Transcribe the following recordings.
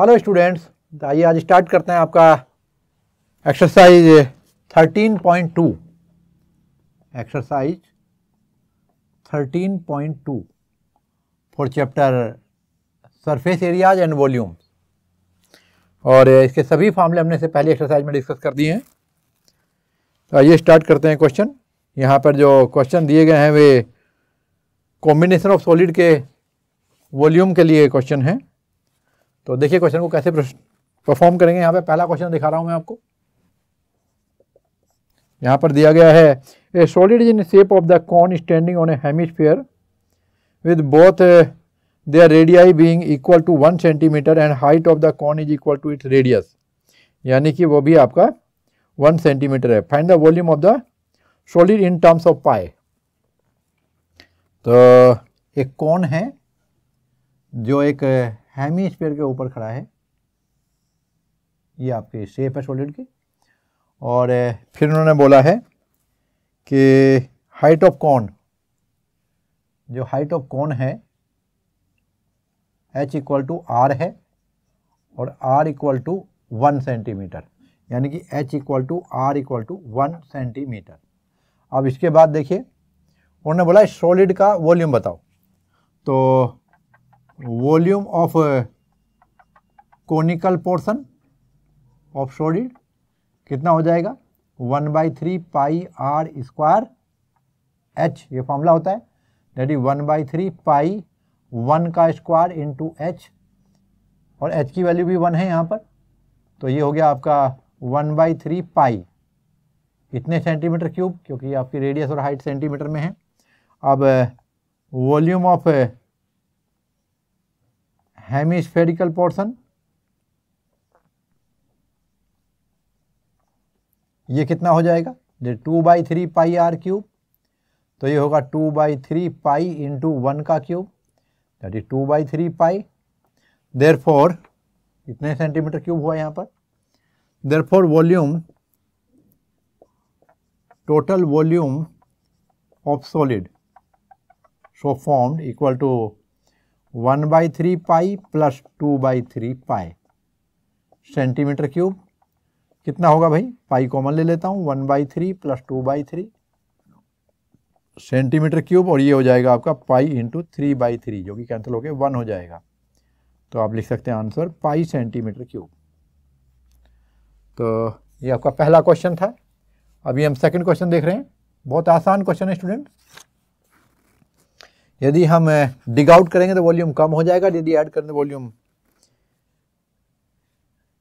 Hello students तो आइए आज स्टार्ट करते हैं आपका exercise 13.2 exercise 13.2 for chapter surface areas and volumes और इसके सभी फॉर्मले हमने से पहले एक्सरसाइज में डिस्कस कर दिए हैं तो आइए स्टार्ट करते हैं क्वेश्चन यहाँ पर जो क्वेश्चन दिए गए हैं वे कॉम्बिनेशन ऑफ सॉलिड के वॉल्यूम के लिए क्वेश्चन हैं तो देखिए क्वेश्चन को कैसे परफॉर्म करेंगे यहाँ पे पहला क्वेश्चन दिखा रहा हूँ मैं आपको यहाँ पर दिया गया है a solid is in shape of the cone standing on a hemisphere with both their radii being equal to one centimetre and height of the cone is equal to its radius यानी कि वो भी आपका one centimetre है find the volume of the solid in terms of pi तो एक कौन है जो एक हैमी स्पेयर के ऊपर खड़ा है ये आपके सेफ है सॉलिड की और फिर उन्होंने बोला है कि हाइट ऑफ कॉन जो हाइट ऑफ कॉन है एच इक्वल टू आर है और r equal to one centimetre यानी कि h equal to r equal to one centimetre अब इसके बाद देखिए उन्होंने बोला सॉलिड का वॉल्यूम बताओ तो volume of a conical portion of solid कितना हो जाएगा one by three pi are square h ये फॉर्मूला होता है that is one by three pi one का स्क्वायर इंटू एच और एच की वैल्यू भी वन है यहाँ पर तो ये हो गया आपका वन बाई थ्री पाई इतने सेंटीमीटर क्यूब क्योंकि आपकी रेडियस और हाइट सेंटीमीटर में है अब वॉल्यूम ऑफ हेमिस्फेरिकल पोर्शन ये कितना हो जाएगा ये two by three pi are cube तो ये होगा two by three pi into one का cube that is two by three pi therefore इतने सेंटीमीटर क्यूब हुआ यहाँ पर therefore volume total volume of solid so formed equal to one by three pi plus two by three pi centimetre cube कितना होगा भाई pi common ले लेता हूं one by three plus two by three centimetre cube और ये हो जाएगा आपका pi into three by three जो कि कैंसिल होकर वन हो जाएगा तो आप लिख सकते हैं आंसर पाई सेंटीमीटर क्यूब तो ये आपका पहला क्वेश्चन था अभी हम सेकंड क्वेश्चन देख रहे हैं बहुत आसान क्वेश्चन है स्टूडेंट यदि हम डिग आउट करेंगे तो वॉल्यूम कम हो जाएगा यदि ऐड करने वॉल्यूम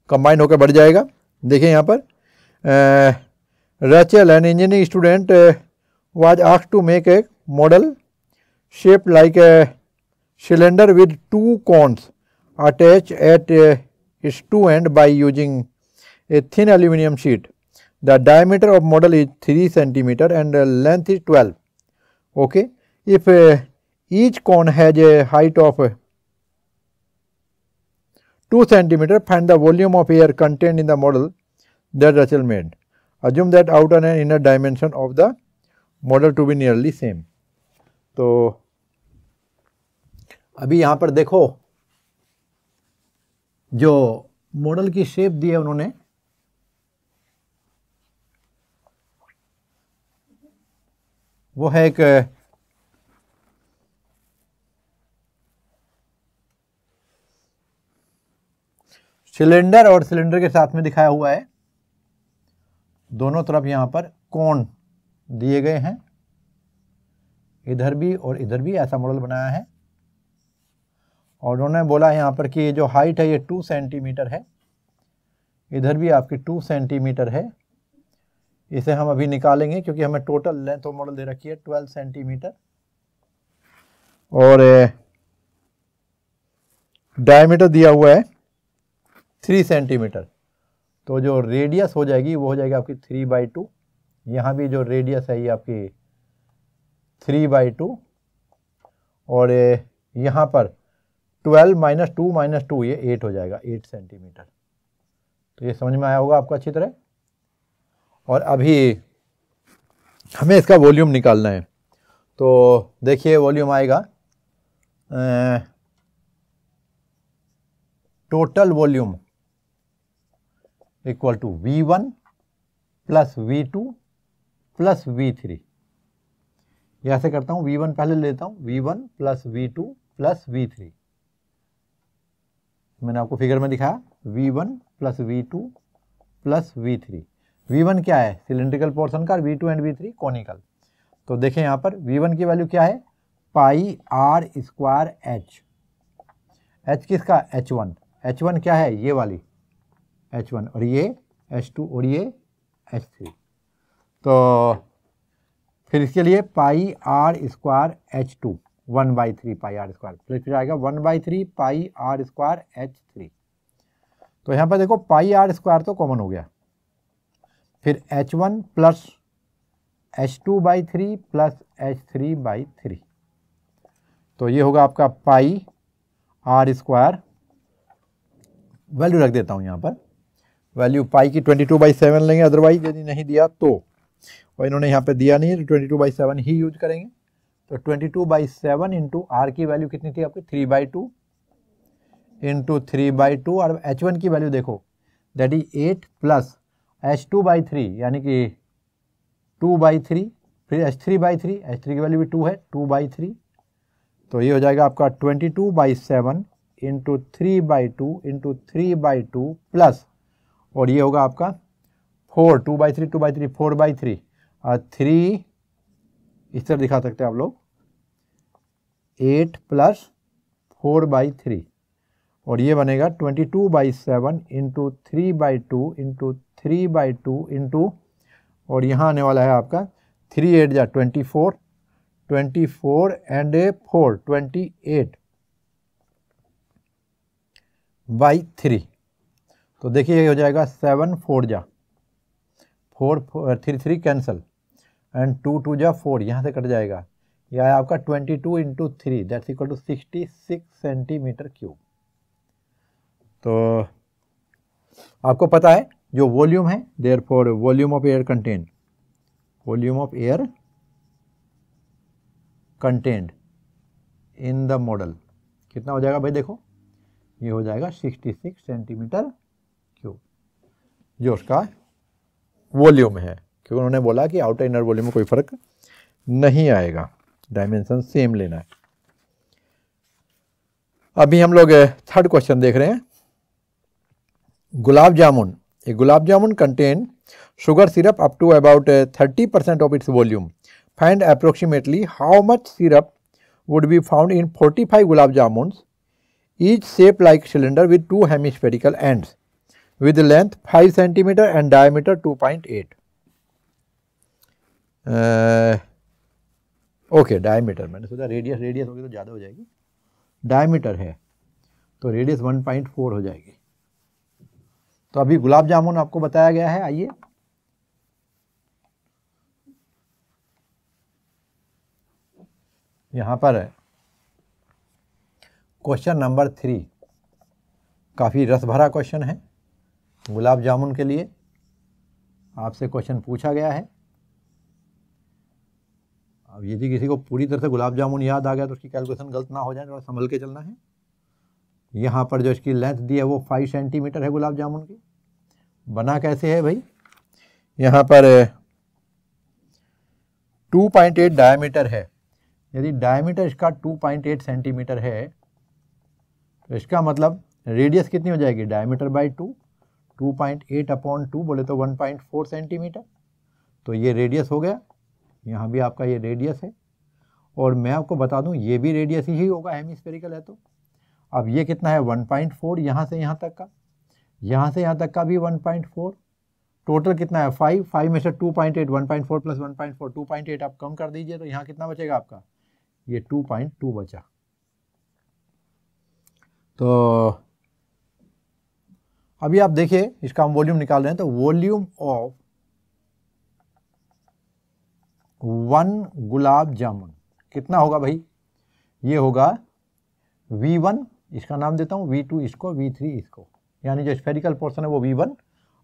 कंबाइन होकर बढ़ जाएगा देखिए यहाँ पर Rachel and engineering student was asked to make a model shape like a cylinder with two cones attach at its two end by using a thin aluminium sheet the diameter of model is three centimetre and length is twelve okay if Each cone has a height of 2 cm. Find the volume of air contained in the model that Russell made. Assume that outer and inner dimension of the model to be nearly same. तो अभी यहाँ पर देखो जो model की shape दी है उन्होंने वो है एक सिलेंडर और सिलेंडर के साथ में दिखाया हुआ है दोनों तरफ यहाँ पर कोण दिए गए हैं इधर भी और इधर भी ऐसा मॉडल बनाया है और उन्होंने बोला है यहाँ पर कि जो हाइट है ये टू सेंटीमीटर है इधर भी आपकी टू सेंटीमीटर है इसे हम अभी निकालेंगे क्योंकि हमें टोटल लेंथ ऑफ मॉडल दे रखी है ट्वेल्व सेंटीमीटर और डायमीटर दिया हुआ है थ्री सेंटीमीटर तो जो रेडियस हो जाएगी वो हो जाएगी आपकी थ्री बाई टू यहाँ भी जो रेडियस है ये आपकी थ्री बाई टू और यहाँ पर twelve minus two minus two ये एट हो जाएगा एट सेंटीमीटर तो ये समझ में आया होगा आपको अच्छी तरह और अभी हमें इसका वॉल्यूम निकालना है तो देखिए वॉल्यूम आएगा total volume equal to V1 plus V two plus V three ऐसे से करता हूं वी वन पहले लेता हूं V one plus V two plus V three मैंने आपको फिगर में दिखाया V one plus V two plus V three V one क्या है सिलेंड्रिकल पोर्सन का V two and V three conical तो देखें यहां पर वी वन की वैल्यू क्या है pi are square h h किसका एच वन एच वन क्या है ये वाली एच वन और ये एच टू और ये एच थ्री तो फिर इसके लिए pi are square h two one by three pi are square फिर फिर आएगा one by three pi are square h three तो यहाँ पर देखो पाई आर स्क्वायर तो कॉमन हो गया फिर h one plus H two by three plus h three by three तो ये होगा आपका पाई आर स्क्वायर वैल्यू रख देता हूँ यहाँ पर वैल्यू पाई की ट्वेंटी टू बाई सेवन लेंगे अदरवाइज यदि नहीं दिया तो और इन्होंने यहाँ पे दिया नहीं है तो ट्वेंटी टू बाई सेवन ही यूज करेंगे तो twenty two by seven into R की वैल्यू कितनी थी आपकी three by two into three by two और एच वन की वैल्यू देखो that is eight plus H two by three यानी कि टू बाई थ्री फिर H three by three H three की वैल्यू भी टू है टू बाई थ्री तो ये हो जाएगा आपका twenty two by seven into three by two into three by two plus और ये होगा आपका four two by three two by three four by three और थ्री इस तरह दिखा सकते हैं आप लोग eight plus four by three और ये बनेगा twenty two by seven into three by two into three by two into और यहाँ आने वाला है आपका थ्री एट जा twenty four twenty four and A four twenty eight by three तो देखिए ये हो जाएगा सेवन फोर जा four four three three cancel and two two जा फोर यहाँ से कट जाएगा यह आया आपका twenty two into three that's equal to sixty six centimetre cube तो आपको पता है जो वॉल्यूम है therefore volume of air content volume of air content in the model कितना हो जाएगा भाई देखो ये हो जाएगा सिक्सटी सिक्स सेंटीमीटर जो उसका वॉल्यूम है क्योंकि उन्होंने बोला कि आउटर इनर वॉल्यूम में कोई फर्क नहीं आएगा डायमेंशन सेम लेना है अभी हम लोग थर्ड क्वेश्चन देख रहे हैं गुलाब जामुन ये gulab jamun contain sugar syrup up to about thirty percent of its volume find approximately how much syrup would be found in forty five gulab jamun each shape like cylinder with two hemispherical ends with length five centimetre and and two point eight okay diameter मैंने सोचा radius radius होगी तो ज़्यादा हो जाएगी diameter है तो radius one point four हो जाएगी तो अभी गुलाब जामुन आपको बताया गया है आइए यहाँ पर क्वेश्चन नंबर थ्री काफ़ी रस भरा क्वेश्चन है गुलाब जामुन के लिए आपसे क्वेश्चन पूछा गया है अब यदि किसी को पूरी तरह से गुलाब जामुन याद आ गया तो उसकी कैलकुलेशन गलत ना हो जाए थोड़ा संभल के चलना है यहाँ पर जो इसकी लेंथ दी है वो फाइव सेंटीमीटर है गुलाब जामुन की बना कैसे है भाई यहाँ पर टू पॉइंट एट डायमीटर है यदि डायमीटर इसका टू पॉइंट एट सेंटीमीटर है तो इसका मतलब रेडियस कितनी हो जाएगी diameter by two 2.8 upon two बोले तो 1.4 सेंटीमीटर तो ये रेडियस हो गया यहाँ भी आपका ये रेडियस है और मैं आपको बता दूँ ये भी रेडियस ही होगा हेमिस्फेरिकल है तो अब ये कितना है 1.4 पॉइंट फोर यहाँ से यहाँ तक का यहाँ से यहाँ तक का भी 1.4 टोटल कितना है फाइव फाइव में से two point eight one point four plus one point four two point eight आप कम कर दीजिए तो यहाँ कितना बचेगा आपका ये टू पॉइंट टू बचा तो अभी आप देखिए इसका हम वॉल्यूम निकाल रहे हैं तो volume of one gulab jamun कितना होगा भाई ये होगा V1 इसका नाम देता हूँ V2 इसको V3 इसको यानी जो स्पेरिकल पोर्शन है वो V1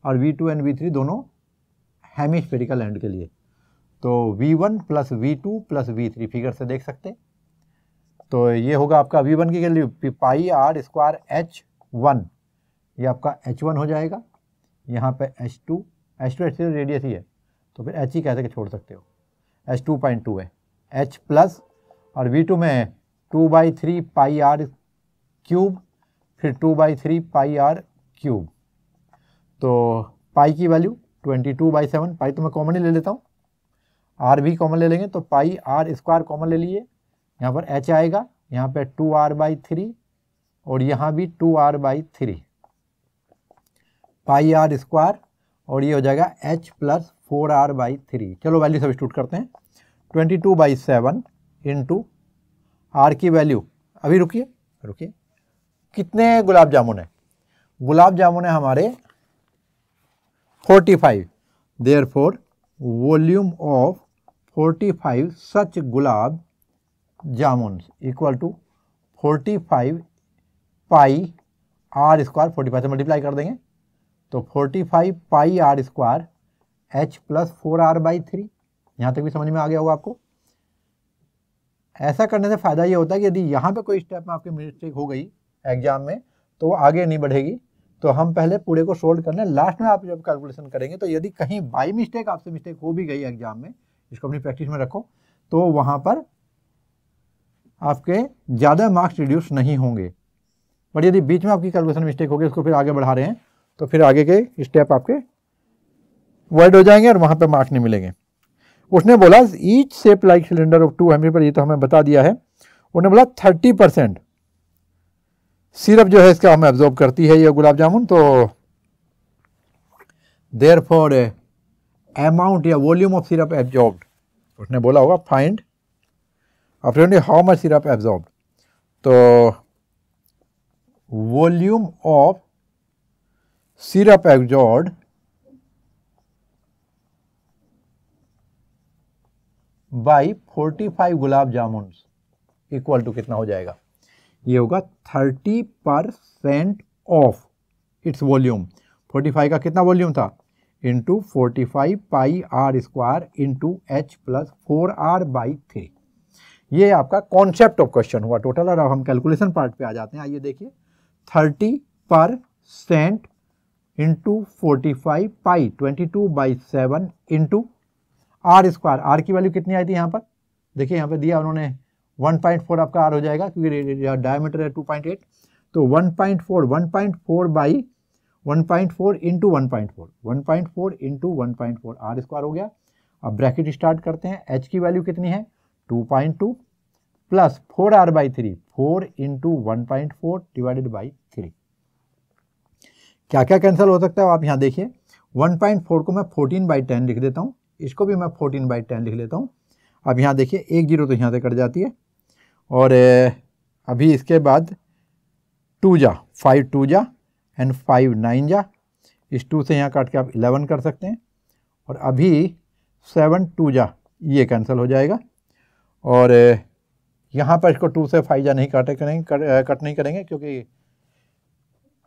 और V2 एंड V3 दोनों हैमी स्पेरिकल एंड के लिए तो V1 plus two plus V figure से देख सकते तो ये होगा आपका V1 की value pi are square H one ये आपका एच वन हो जाएगा यहाँ पे H two H two H three radius ही है तो फिर एच ही कैसे छोड़ सकते हो एच टू पॉइंट टू है एच प्लस और वी टू में है two by three pi are cube फिर two by three pi are cube तो पाई की value twenty two by seven pi तो मैं कॉमन ही ले लेता हूँ आर भी कॉमन ले लेंगे तो पाई आर स्क्वायर कॉमन ले लिए यहाँ पर एच आएगा यहाँ पर टू आर बाई थ्री और यहाँ भी two R by three five R square और ये हो जाएगा H plus four R by three चलो वैल्यू सब स्टूट करते हैं twenty two by seven into R की वैल्यू अभी रुकिए रुकिए कितने गुलाब जामुन है गुलाब जामुन है हमारे forty five therefore volume of forty five such gulab jamun equal to forty five pi are square forty five से मल्टीप्लाई कर देंगे तो 45 pi are square H plus four R by three यहाँ तक भी समझ में आ गया होगा आपको ऐसा करने से फ़ायदा ये होता है कि यदि यहाँ पे कोई स्टेप में आपकी मिस्टेक हो गई एग्जाम में तो वो आगे नहीं बढ़ेगी तो हम पहले पूरे को सोल्व करने लास्ट में आप जब कैलकुलेशन करेंगे तो यदि कहीं बाई मिस्टेक आपसे मिस्टेक हो भी गई एग्जाम में इसको अपनी प्रैक्टिस में रखो तो वहाँ पर आपके ज़्यादा मार्क्स रिड्यूस नहीं होंगे बट यदि बीच में आपकी कैलकुलेशन मिस्टेक होगी उसको फिर आगे बढ़ा रहे हैं तो फिर आगे के स्टेप आपके वर्ड हो जाएंगे और वहां पर मार्क्स नहीं मिलेंगे उसने बोला each shape like cylinder of two हेमरी पर ये तो हमें बता दिया है उन्होंने बोला थर्टी परसेंट सिरप जो है इसका हमें एब्जॉर्ब करती है ये गुलाब जामुन तो देयर फॉर अमाउंट या वॉल्यूम ऑफ सिरप एब्जॉर्ब उसने बोला होगा फाइंड अपने हाउ मच सिरप एब्जॉर्ब तो volume of syrup absorbed by 45 gulab jamun equal to कितना हो जाएगा ये होगा 30 परसेंट ऑफ इट्स वॉल्यूम 45 का कितना वॉल्यूम था into forty five pi are square into H plus four R by three ये आपका कॉन्सेप्ट ऑफ क्वेश्चन हुआ टोटल और अब हम कैलकुलेशन पार्ट पे आ जाते हैं आइए देखिए thirty percent into forty five pi twenty two by seven into R square R की वैल्यू कितनी आई थी यहाँ पर देखिए यहाँ पे दिया उन्होंने वन आपका आर हो जाएगा क्योंकि डायमीटर है टू पॉइंट एट तो one point four one point four by one point four into one point four one point four into one point four R square हो गया अब ब्रैकेट स्टार्ट करते हैं एच की वैल्यू कितनी है two point two plus four R by three four into one point four divided by three क्या क्या कैंसिल हो सकता है आप यहाँ देखिए 1.4 को मैं 14 बाई टेन लिख देता हूँ इसको भी मैं 14 बाई टेन लिख लेता हूँ अब यहाँ देखिए एक जीरो तो यहाँ से कट जाती है और अभी इसके बाद टू जा फाइव टू जा एंड फाइव नाइन जा इस टू से यहाँ काट के आप इलेवन कर सकते हैं और अभी सेवन टू जा ये कैंसिल हो जाएगा और यहाँ पर इसको टू से फाइव जा नहीं काटे करेंगे कट, कट नहीं करेंगे क्योंकि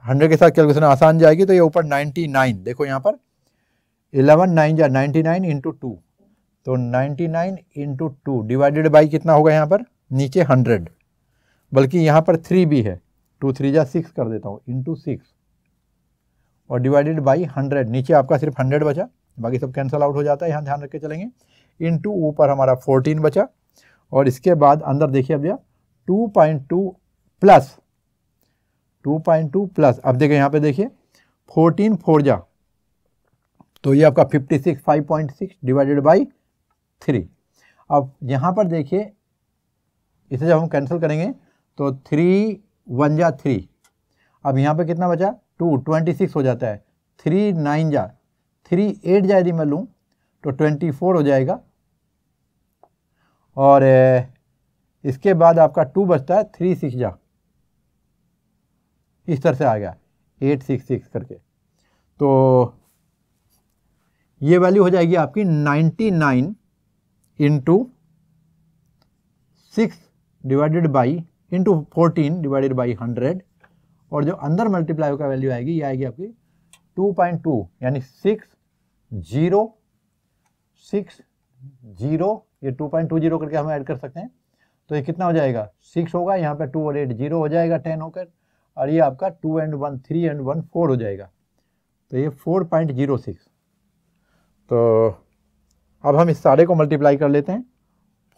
हंड्रेड के साथ कैलकुलेशन आसान जाएगी तो ये ऊपर नाइन्टी नाइन देखो यहाँ पर इलेवन नाइन जा नाइन्टी नाइन इंटू टू तो ninety nine into two divided by कितना होगा यहाँ पर नीचे हंड्रेड बल्कि यहाँ पर थ्री भी है टू थ्री जा सिक्स कर देता हूँ इंटू सिक्स और डिवाइडेड बाई हंड्रेड नीचे आपका सिर्फ हंड्रेड बचा बाकी सब कैंसिल आउट हो जाता है यहाँ ध्यान रख के चलेंगे इंटू ऊपर हमारा फोर्टीन बचा और इसके बाद अंदर देखिए अब यह two point two plus two point two plus अब देखिए यहाँ पे देखिए फोर्टीन फोर जा तो ये आपका fifty six five point six divided by three अब यहाँ पर देखिए इसे जब हम कैंसिल करेंगे तो थ्री वन जा थ्री अब यहाँ पे कितना बचा टू ट्वेंटी सिक्स हो जाता है थ्री नाइन जा थ्री एट जा यदि मैं लूँ तो ट्वेंटी फोर हो जाएगा और इसके बाद आपका टू बचता है थ्री सिक्स जा इस तरह से आ गया एट सिक्स सिक्स करके तो ये वैल्यू हो जाएगी आपकी ninety nine into six divided by into fourteen divided by hundred और जो अंदर मल्टीप्लाई का वैल्यू आएगी ये आएगी आपकी टू पॉइंट टू यानी सिक्स जीरो सिक्स जीरो ये टू पॉइंट टू जीरो करके हम ऐड कर सकते हैं तो ये कितना हो जाएगा सिक्स होगा यहाँ पे टू और एट जीरो हो जाएगा टेन होकर और ये आपका two and one three and one four हो जाएगा तो ये फोर पॉइंट जीरो सिक्स तो अब हम इस सारे को मल्टीप्लाई कर लेते हैं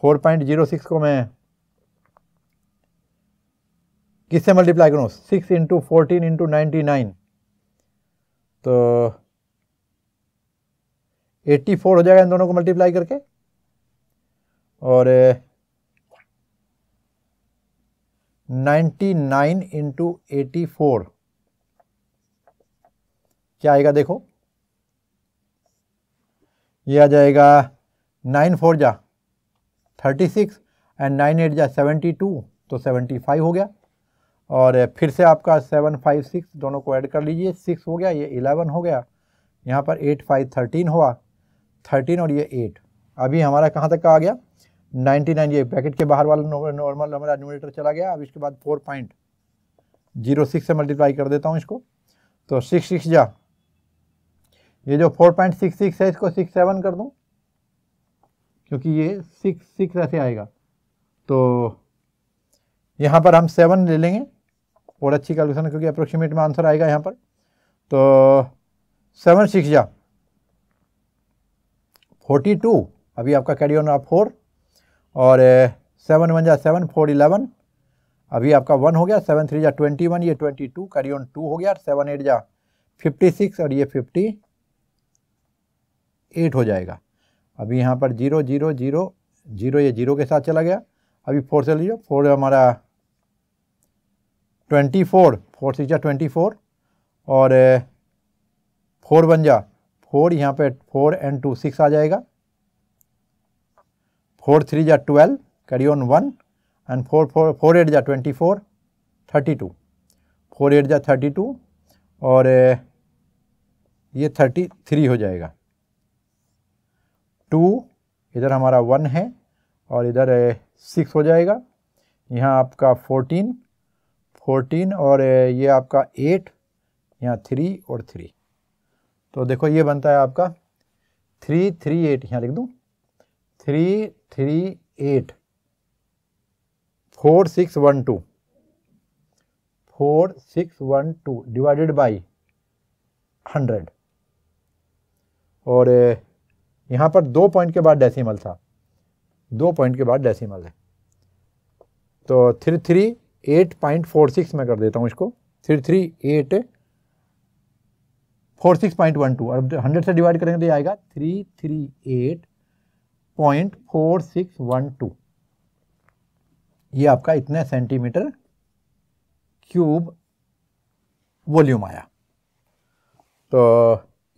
फोर पॉइंट जीरो सिक्स को मैं किससे मल्टीप्लाई करूँ six into fourteen into ninety nine तो एट्टी फोर हो जाएगा इन दोनों को मल्टीप्लाई करके और ninety nine into eighty four क्या आएगा देखो ये आ जाएगा नाइन फोर जा thirty six and nine eight जा सेवेंटी टू तो सेवेंटी फाइव हो गया और फिर से आपका सेवन फाइव सिक्स दोनों को ऐड कर लीजिए सिक्स हो गया ये इलेवन हो गया यहाँ पर एट फाइव थर्टीन हुआ थर्टीन और ये एट अभी हमारा कहाँ तक का आ गया 99 ये ब्रैकेट के बाहर वाला नॉर्मल हमारा न्यूमिनेटर चला गया अब इसके बाद फोर पॉइंट जीरो सिक्स से मल्टीप्लाई कर देता हूँ इसको तो सिक्स सिक्स जा ये जो फोर पॉइंट सिक्स सिक्स है इसको सिक्स सेवन कर दूँ क्योंकि ये सिक्स सिक्स ऐसे आएगा तो यहाँ पर हम सेवन ले लेंगे और अच्छी कैलकुलेशन क्योंकि अप्रोक्सीमेट में आंसर आएगा यहाँ पर तो सेवन सिक्स जा फोर्टी टू अभी आपका कैरी ऑन आप फोर और सेवन वन जा सेवन फोर इलेवन अभी आपका वन हो गया सेवन थ्री जा ट्वेंटी वन ये twenty two carry on two हो गया और सेवन एट जा फिफ्टी सिक्स और ये फिफ्टी एट हो जाएगा अभी यहाँ पर जीरो जीरो जीरो जीरो ये जीरो के साथ चला गया अभी फोर से लीजिए फोर हमारा ट्वेंटी फोर फोर सिक्स जा ट्वेंटी फोर और फोर वन जा फोर यहाँ पे फोर एंड टू सिक्स आ जाएगा फोर थ्री जा twelve carry on one and four four four eight जा twenty four thirty two four eight जा थर्टी टू और eh, ये थर्टी थ्री हो जाएगा टू इधर हमारा वन है और इधर सिक्स eh, हो जाएगा यहाँ आपका फोर्टीन फोर्टीन और eh, ये आपका एट यहाँ थ्री और थ्री तो देखो ये बनता है आपका थ्री थ्री एट यहाँ लिख दूँ three three eight four six one two four six one two divided by hundred और यहाँ पर दो पॉइंट के बाद डेसिमल था दो पॉइंट के बाद डेसिमल है तो three three eight point four six मैं कर देता हूँ इसको three three eight four six point one two और हंड्रेड से डिवाइड करेंगे तो ये आएगा three three eight point four six one two ये आपका इतना सेंटीमीटर क्यूब वॉल्यूम आया तो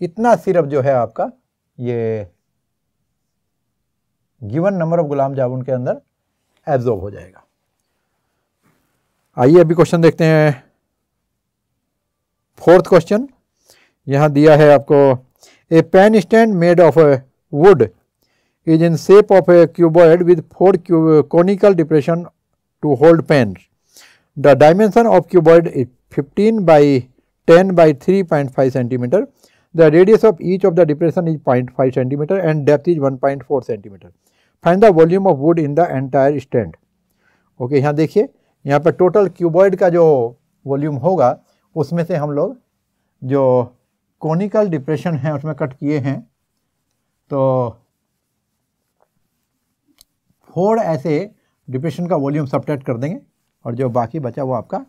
इतना सिर्फ जो है आपका ये given number of gulab jamun के अंदर एब्जॉर्ब हो जाएगा आइए अभी क्वेश्चन देखते हैं फोर्थ क्वेश्चन यहां दिया है आपको a pen stand made of wood is in shape of a cuboid with four conical depression to hold pens. The dimension of cuboid is 15 by 10 by 3.5 centimeter. The radius of each of the depression is 0.5 centimeter and depth is 1.4 centimeter. Find the volume of wood in the entire stand. Okay यहाँ देखिए यहाँ पर total cuboid का जो volume होगा उसमें से हम लोग जो कोनिकल डिप्रेशन है उसमें कट किए हैं तो थोड़ा ऐसे डिप्रेशन का वॉल्यूम सब्ट्रैक्ट कर देंगे और जो बाकी बचा वो आपका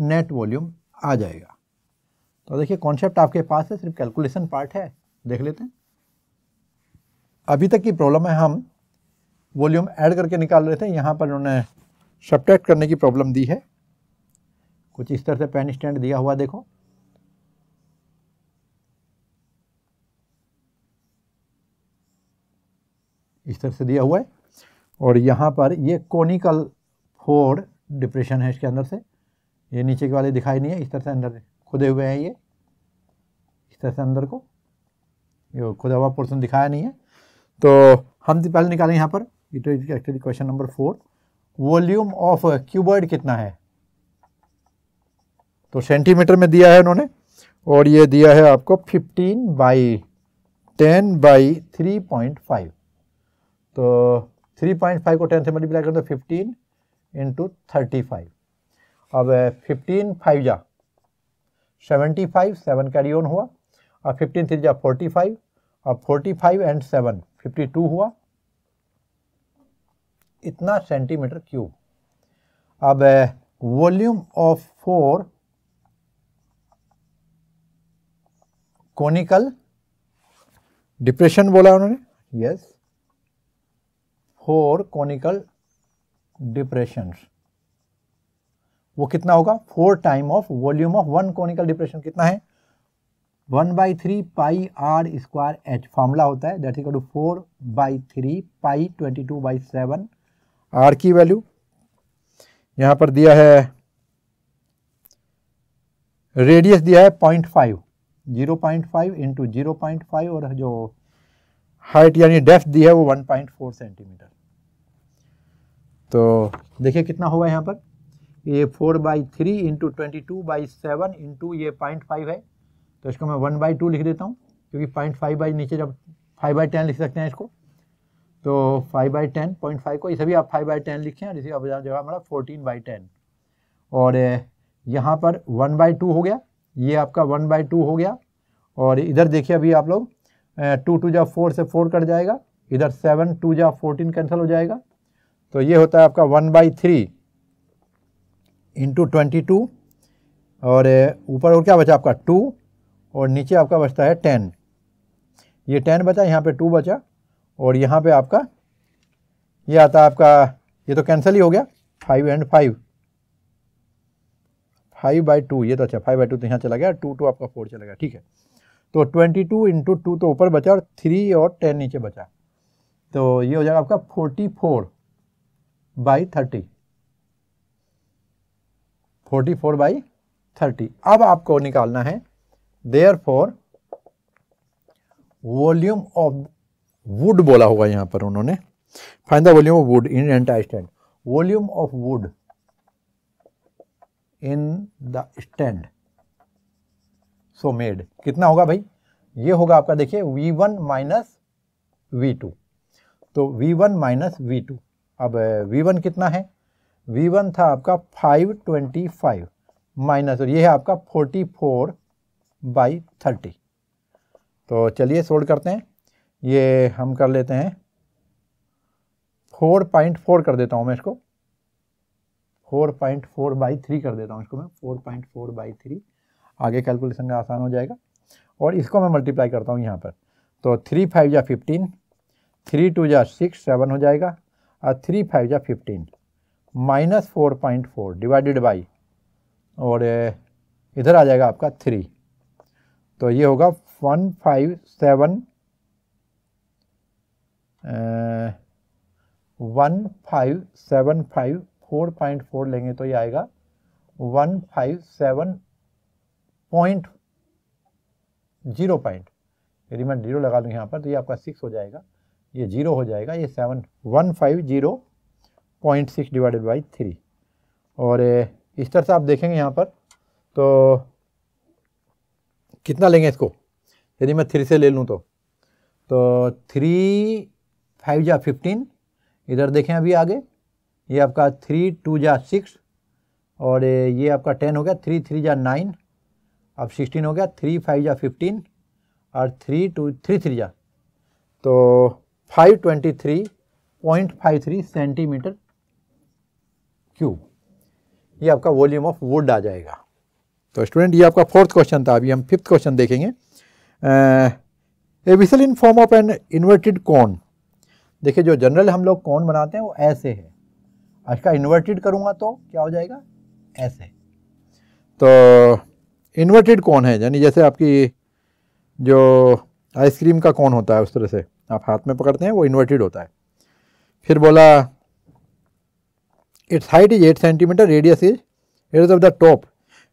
नेट वॉल्यूम आ जाएगा तो देखिए कॉन्सेप्ट आपके पास है सिर्फ कैलकुलेशन पार्ट है देख लेते हैं अभी तक की प्रॉब्लम है हम वॉल्यूम ऐड करके निकाल रहे थे यहाँ पर उन्होंने सब्ट्रैक्ट करने की प्रॉब्लम दी है कुछ इस तरह से पेन स्टैंड दिया हुआ देखो इस तरह से दिया हुआ है और यहाँ पर ये कोनिकल फोर डिप्रेशन है इसके अंदर से ये नीचे के वाले दिखाई नहीं है इस तरह से अंदर खुदे हुए हैं ये इस तरह से अंदर को ये खुदा हुआ पोर्सन दिखाया नहीं है तो हम पहले निकालें यहाँ पर it is actually question number four volume of cuboid कितना है तो सेंटीमीटर में दिया है उन्होंने और ये दिया है आपको 15 बाई 10 बाई 3.5 तो 3.5 को 10 से मल्टीप्लाई कर दो 15 इंटू थर्टी अब 15 फाइव जा seventy five seven carry on हुआ और 15 थ्री जा फोर्टी फाइव अब forty five and seven fifty two हुआ इतना सेंटीमीटर क्यूब अब volume of four conical depression बोला उन्होंने यस फोर कॉनिकल डिप्रेशन वो कितना होगा four time of volume of one conical depression कितना है one by three pi are square H formula होता है that equal to four by three pi twenty two by seven R की value यहां पर दिया है रेडियस दिया है point five zero point five into zero point five और जो हाइट यानी डेफ्थ दी है वो 1.4 सेंटीमीटर तो देखिए कितना होगा यहाँ पर ये four by three into twenty two by seven into ये पॉइंट फाइव है तो इसको मैं वन बाई टू लिख देता हूँ क्योंकि पॉइंट फाइव बाई नीचे जब फाइव बाई टेन लिख सकते हैं इसको तो five by ten point five को इसे भी आप फाइव बाई टेन लिखें और इसी जगह हमारा फोर्टीन बाई टेन और यहाँ पर वन बाई टू हो गया ये आपका वन बाई टू हो गया और इधर देखिए अभी आप लोग टू टू जा फोर से फोर कट जाएगा इधर सेवन टू जा फोर्टीन कैंसिल हो जाएगा तो ये होता है आपका one by three into twenty two और ऊपर और क्या बचा आपका टू और नीचे आपका बचता है टेन ये टेन बचा यहाँ पे टू बचा और यहाँ पे आपका ये आता है आपका ये तो कैंसिल ही हो गया five and five five by two ये तो अच्छा फाइव बाई टू तो यहाँ चला गया टू टू आपका फोर चला गया ठीक है तो 22 टू इंटू टू तो ऊपर बचा और 3 और 10 नीचे बचा तो ये हो जाएगा आपका 44 four by thirty forty four by thirty अब आपको निकालना है therefore volume of wood बोला होगा यहां पर उन्होंने find the volume of wood in entire stand volume of wood in the stand so made कितना होगा भाई ये होगा आपका देखिए V one minus V two तो V one minus V two अब वी वन कितना है वी वन था आपका फाइव ट्वेंटी फाइव माइनस और ये है आपका फोर्टी फोर बाई थर्टी तो चलिए सोल्ड करते हैं ये हम कर लेते हैं फोर पॉइंट फोर कर देता हूँ मैं इसको four point four by three कर देता हूँ इसको मैं four point four by three आगे कैलकुलेशन का आसान हो जाएगा और इसको मैं मल्टीप्लाई करता हूँ यहाँ पर तो थ्री फाइव या फिफ्टीन थ्री टू या सिक्स सेवन हो जाएगा और थ्री फाइव या fifteen minus four point four divided by और इधर आ जाएगा आपका थ्री तो ये होगा one five seven one five seven five four point four लेंगे तो ये आएगा one five seven point zero point यदि मैं जीरो लगा लूँ यहाँ पर तो ये आपका सिक्स हो जाएगा ये जीरो हो जाएगा ये seven one five zero point six divided by three और इस तरह से आप देखेंगे यहाँ पर तो कितना लेंगे इसको यदि मैं थ्री से ले लूँ तो तो थ्री फाइव या फिफ्टीन इधर देखें अभी आगे ये आपका थ्री टू या सिक्स और ये आपका टेन हो गया थ्री थ्री या नाइन अब सिक्सटीन हो गया थ्री फाइव या फिफ्टीन और थ्री टू थ्री थ्री या तो five twenty three point five three centimetre cube ये आपका वॉल्यूम ऑफ वुड आ जाएगा तो स्टूडेंट ये आपका फोर्थ क्वेश्चन था अभी हम फिफ्थ क्वेश्चन देखेंगे a vessel in form of an inverted cone देखिए जो जनरल हम लोग कॉन बनाते हैं वो ऐसे है इसका इन्वर्टेड करूँगा तो क्या हो जाएगा ऐसे तो इन्वर्टेड कौन है यानी जैसे आपकी जो आइसक्रीम का कौन होता है उस तरह से आप हाथ में पकड़ते हैं वो इन्वर्टेड होता है फिर बोला its height is eight centimetre radius is it is of the top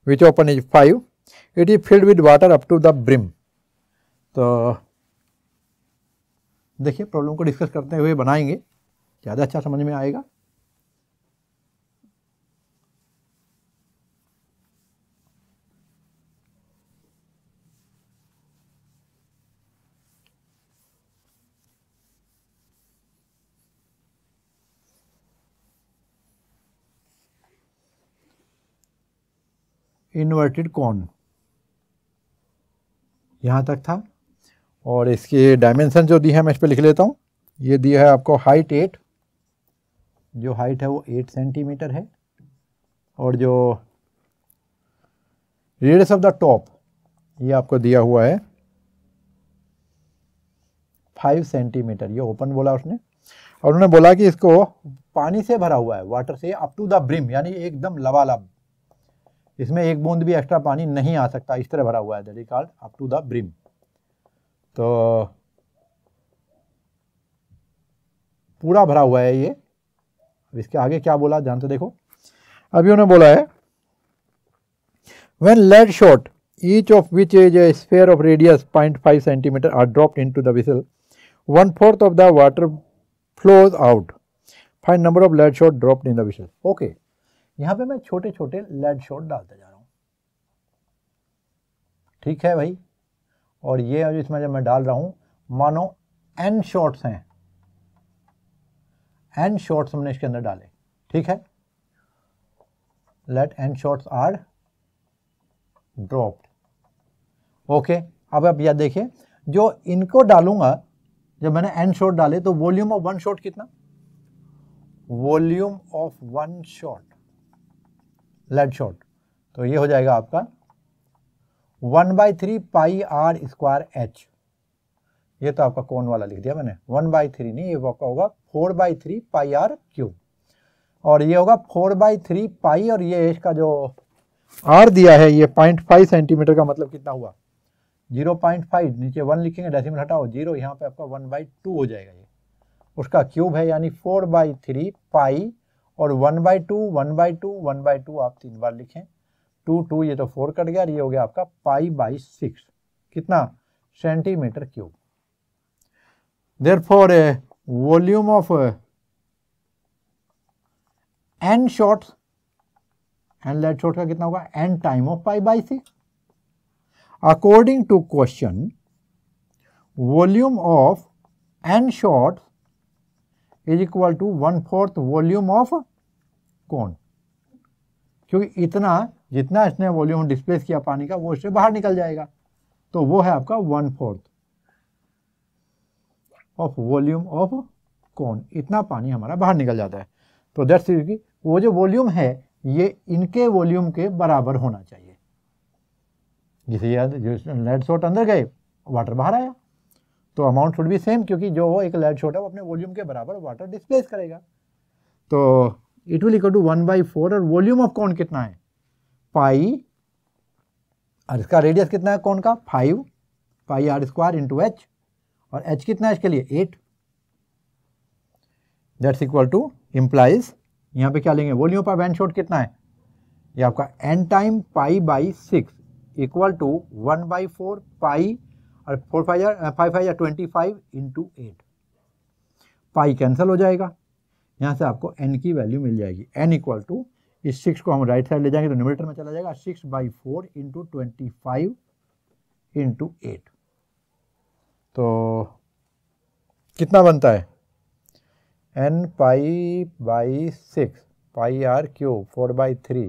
which open is five it is filled with water up to the brim तो देखिए प्रॉब्लम को डिस्कस करते हुए बनाएंगे ज़्यादा अच्छा समझ में आएगा इन्वर्टेड कॉन यहाँ तक था और इसके डायमेंशन जो दी है मैं इस पर लिख लेता हूँ ये दिया है आपको हाइट एट जो हाइट है वो एट सेंटीमीटर है और जो रेडियस ऑफ द टॉप ये आपको दिया हुआ है फाइव सेंटीमीटर ये ओपन बोला उसने और उन्होंने बोला कि इसको पानी से भरा हुआ है वाटर से अप टू द ब्रिम यानी एकदम लबालब इसमें एक बूंद भी एक्स्ट्रा पानी नहीं आ सकता इस तरह भरा हुआ है that is called up to the brim तो पूरा भरा हुआ है ये अब इसके आगे क्या बोला ध्यान से देखो अभी उन्होंने बोला है when lead shot each of which is a sphere of radius point five centimetre are dropped into the vessel one fourth of the water flows out find number of lead shot dropped in the vessel okay यहां पे मैं छोटे छोटे lead shot डालते जा रहा हूं ठीक है भाई और ये इसमें जब मैं डाल रहा हूं मानो एन शॉट्स हैं एन शॉट्स हमने इसके अंदर डाले ठीक है let n shots are dropped okay अब आप याद देखिए जो इनको डालूंगा जब मैंने एन शॉट डाले तो वॉल्यूम ऑफ वन शॉट कितना volume of one shot lead shot तो ये हो जाएगा आपका one by three pi are square h ये तो आपका कौन वाला लिख दिया मैंने वन बाई थ्री नहीं ये आपका होगा four by three pi are cube और ये होगा फोर बाई थ्री पाई और ये इसका जो आर दिया है ये पॉइंट फाइव सेंटीमीटर का मतलब कितना हुआ जीरो पॉइंट फाइव नीचे वन लिखेंगे डेसिमल हटाओ जीरो यहाँ पे आपका वन बाई टू हो जाएगा ये उसका क्यूब है यानी फोर बाई थ्री पाई और one by two one by two one by two आप तीन बार लिखें टू टू ये तो फोर कट गया और ये हो गया आपका पाई बाई सिक्स कितना centimetre cube therefore volume of n short n lead short का कितना होगा n time of pi by six according to question volume of n shorts is equal to one fourth volume of cone क्योंकि इतना जितना इसने volume displace किया पानी का वो इससे बाहर निकल जाएगा तो वो है आपका one fourth of volume of cone इतना पानी हमारा बाहर निकल जाता है तो दैट्स कि वो जो वॉल्यूम है ये इनके वॉल्यूम के बराबर होना चाहिए जिसे लेट शॉट अंदर गए वाटर बाहर आया तो अमाउंट शुड भी सेम क्योंकि जो वो एक लेड शॉट है वो अपने वॉल्यूम के बराबर वाटर डिस्प्लेस करेगा तो it will equal to one by four और वॉल्यूम ऑफ कौन कितना है पाई और इसका रेडियस कितना है कौन का five pi are square into h और एच कितना है इसके लिए eight that's equal to implies यहाँ पे क्या लेंगे वॉल्यूम ऑफ एन शॉट कितना है ये आपका n time pi by six equal to one by four pi और फोर फाइव या फाइव फाइव या twenty five into eight pi cancel हो जाएगा यहाँ से आपको एन की वैल्यू मिल जाएगी एन इक्वल टू इस सिक्स को हम राइट साइड ले जाएंगे तो न्यूमिनेटर में चला जाएगा six by four into twenty five into eight तो कितना बनता है n pi by six pi r cube four by three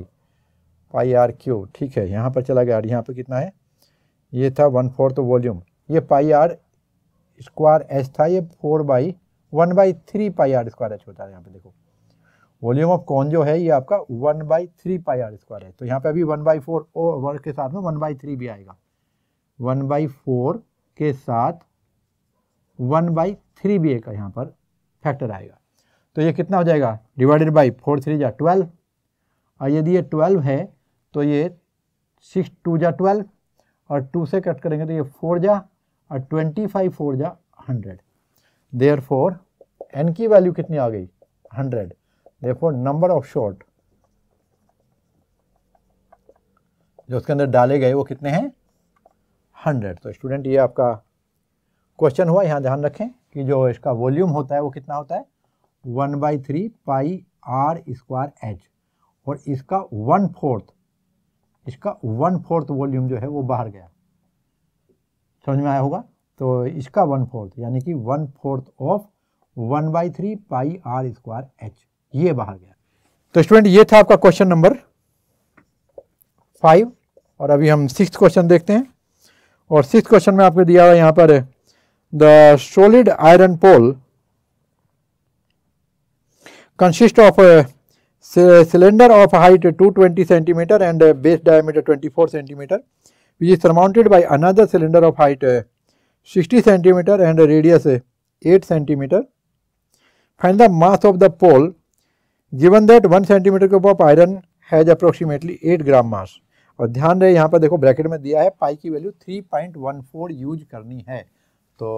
pi r cube ठीक है यहाँ पर चला गया और यहाँ पर कितना है ये था वन फोर्थ वॉल्यूम ये पाई आर स्क्वायर एच था ये four by one by three pi are square h होता है यहाँ पे देखो वॉल्यूम ऑफ कौन जो है ये आपका one by three pi are square है तो यहाँ पे अभी वन बाई फोर और वर्ग के साथ में वन बाई थ्री भी आएगा वन बाई फोर के साथ वन बाई थ्री भी एक यहाँ पर फैक्टर आएगा तो ये कितना हो जाएगा डिवाइडेड बाई फोर थ्री जा ट्वेल्व और यदि ये ट्वेल्व है तो ये सिक्स टू जा ट्वेल्व और टू से कट करेंगे तो ये फोर जा और 25 फाइव फोर जा हंड्रेड देयर फोर एन की वैल्यू कितनी आ गई hundred therefore number of short जो उसके अंदर डाले गए वो कितने हैं हंड्रेड तो स्टूडेंट ये आपका क्वेश्चन हुआ यहाँ ध्यान रखें कि जो इसका वॉल्यूम होता है वो कितना होता है one by three pi are square H और इसका वन फोर्थ इसका वन फोर्थ वॉल्यूम जो है वो बाहर गया समझ में आया होगा तो इसका वन फोर्थ यानी कि one fourth of one by three pi are square h ये बाहर गया तो स्टूडेंट ये था आपका क्वेश्चन नंबर फाइव और अभी हम सिक्स क्वेश्चन देखते हैं और सिक्स क्वेश्चन में आपको दिया हुआ यहाँ पर the solid iron pole consist of cylinder of height 220 centimetre and base diameter 24 centimetre which is surmounted by another cylinder of height uh, 60 cm and a radius uh, 8 cm Find the mass of the pole given that 1 cm cube of iron has approximately 8 g mass और ध्यान रहे यहाँ पर देखो bracket में दिया है पाई की वैल्यू 3.14 यूज करनी है तो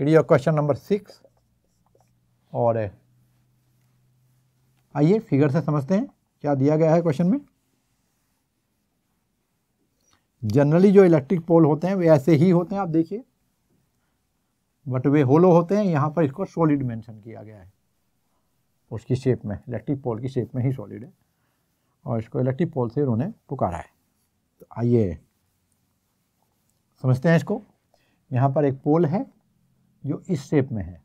it is question number six और आइए फिगर से समझते हैं क्या दिया गया है क्वेश्चन में जनरली जो इलेक्ट्रिक पोल होते हैं वे ऐसे ही होते हैं आप देखिए बट वे होलो होते हैं यहाँ पर इसको सॉलिड मेंशन किया गया है उसकी शेप में इलेक्ट्रिक पोल की शेप में ही सॉलिड है और इसको इलेक्ट्रिक पोल से उन्होंने पुकारा है तो आइए समझते हैं इसको यहाँ पर एक पोल है जो इस शेप में है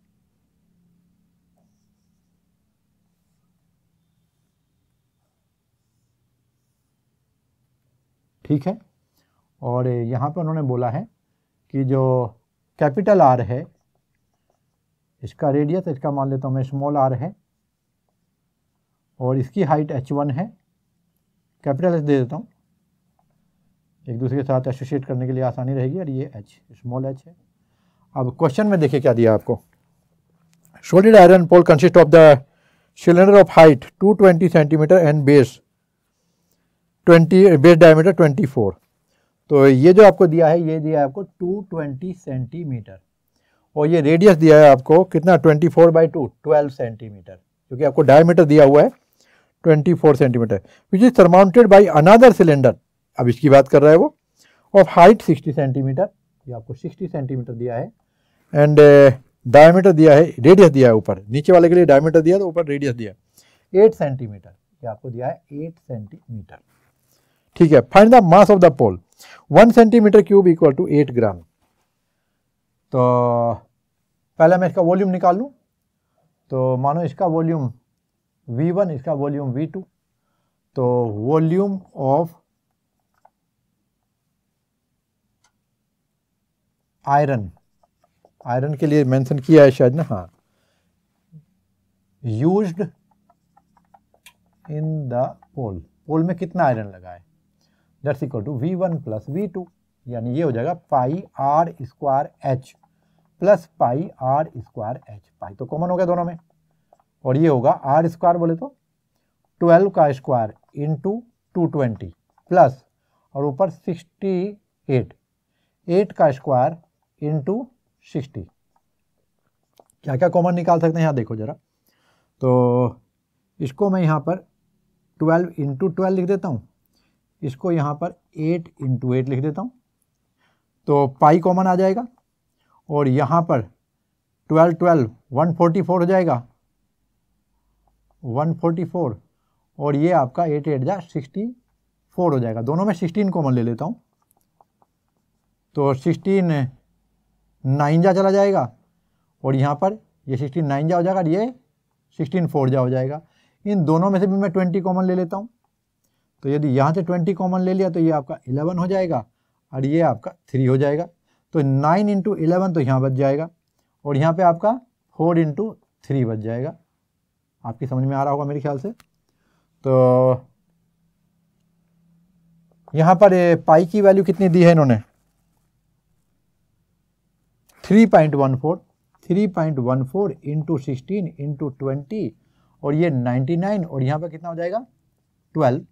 ठीक है और यहाँ पर उन्होंने बोला है कि जो कैपिटल आर है इसका रेडियस इसका मान लेता हूँ मैं स्मॉल आर है और इसकी हाइट एच वन है कैपिटल एच दे देता हूँ एक दूसरे के साथ एसोशिएट करने के लिए आसानी रहेगी और ये एच स्मॉल एच है अब क्वेश्चन में देखिए क्या दिया आपको solid iron pole consist of the cylinder of height 220 centimetre and base 20 base diameter four तो ये जो आपको दिया है ये दिया है आपको 220 सेंटीमीटर और ये रेडियस दिया है आपको कितना 24 four by two twelve centimetre क्योंकि आपको डायमीटर दिया हुआ है 24 centimetre which is surmounted by another cylinder अब इसकी बात कर रहा है वो ऑफ हाइट 60 सेंटीमीटर ये आपको 60 सेंटीमीटर दिया है एंड डायमीटर uh, दिया है रेडियस दिया है ऊपर नीचे वाले के लिए डायमीटर दिया तो ऊपर रेडियस दिया एट सेंटीमीटर ये आपको दिया है एट सेंटीमीटर ठीक है find the mass of the pole one centimetre cube equal to eight gram तो पहले मैं इसका वॉल्यूम निकाल लूँ तो मानो इसका वॉल्यूम V1 इसका वॉल्यूम V2 तो वॉल्यूम ऑफ आयरन आयरन के लिए मेंशन किया है शायद ना हाँ यूज्ड इन द पोल पोल में कितना आयरन लगा है that's equal to V one plus V two यानी ये हो जाएगा pi are square H plus pi are square h pi तो कॉमन हो गया दोनों में और ये होगा आर स्क्वायर बोले तो ट्वेल्व का square into two twenty plus और ऊपर सिक्सटी एट एट का स्क्वायर इंटू सिक्सटी क्या क्या कॉमन निकाल सकते हैं यहाँ देखो ज़रा तो इसको मैं यहाँ पर ट्वेल्व इंटू ट्वेल्व लिख देता हूँ इसको यहाँ पर एट इंटू एट लिख देता हूँ तो पाई कॉमन आ जाएगा और यहाँ पर twelve twelve one forty four हो जाएगा वन फोर्टी फोर और ये आपका एट एट जा सिक्सटी फोर हो जाएगा दोनों में सिक्सटीन कॉमन ले लेता हूँ तो सिक्सटीन नाइन जा चला जाएगा और यहाँ पर ये सिक्सटीन नाइन जा हो जाएगा ये सिक्सटीन फोर जा हो जाएगा इन दोनों में से भी मैं ट्वेंटी कॉमन ले लेता हूँ तो यदि यहाँ से ट्वेंटी कॉमन ले लिया तो ये आपका इलेवन हो जाएगा और ये आपका थ्री हो जाएगा तो नाइन इंटू इलेवन तो यहाँ बच जाएगा और यहाँ पे आपका फोर इंटू थ्री बच जाएगा आपकी समझ में आ रहा होगा मेरे ख्याल से तो यहाँ पर पाई की वैल्यू कितनी दी है इन्होंने three point one four three point one four into sixteen into twenty और ये नाइनटी नाइन और यहाँ पर कितना हो जाएगा ट्वेल्व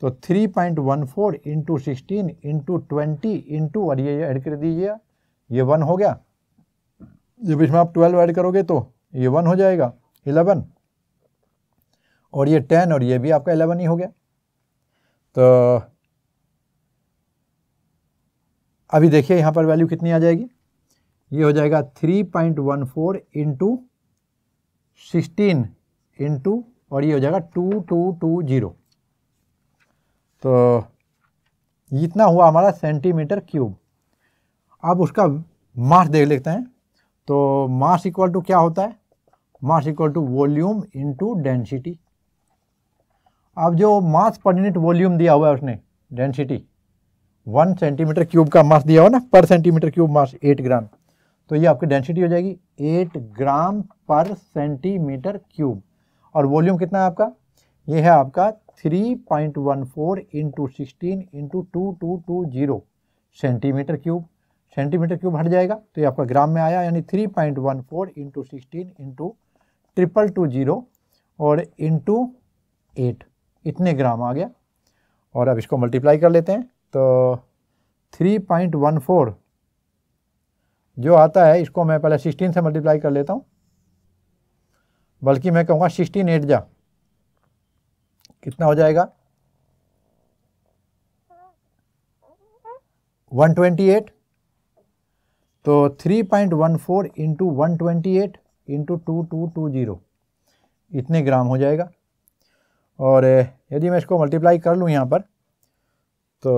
तो 3.14 point one four into sixteen into twenty into और ये ऐड कर दीजिए ये वन हो गया जब इसमें आप ट्वेल्व ऐड करोगे तो ये वन हो जाएगा इलेवन और ये टेन और ये भी आपका इलेवन ही हो गया तो अभी देखिए यहाँ पर वैल्यू कितनी आ जाएगी ये हो जाएगा three point one four into sixteen into और ये हो जाएगा टू टू टू जीरो तो इतना हुआ हमारा सेंटीमीटर क्यूब अब उसका मास देख लेते हैं तो मास इक्वल टू क्या होता है mass equal to volume into density अब जो मास पर यूनिट वॉल्यूम दिया हुआ है उसने डेंसिटी वन सेंटीमीटर क्यूब का मास दिया हुआ ना पर centimetre cube mass eight gram तो ये आपकी डेंसिटी हो जाएगी एट ग्राम पर सेंटीमीटर क्यूब और वॉल्यूम कितना है आपका ये है आपका three point one four into sixteen into two two two zero centimetre cube centimetre cube हट जाएगा तो ये आपका ग्राम में आया यानी three point one four into sixteen into triple two zero और इंटू एट इतने ग्राम आ गया और अब इसको मल्टीप्लाई कर लेते हैं तो थ्री पॉइंट वन फोर जो आता है इसको मैं पहले सिक्सटीन से मल्टीप्लाई कर लेता हूँ बल्कि मैं कहूँगा सिक्सटीन एट जा कितना हो जाएगा 128 तो 3.14 point one four into one twenty eight into two two two zero इतने ग्राम हो जाएगा और यदि मैं इसको मल्टीप्लाई कर लूँ यहाँ पर तो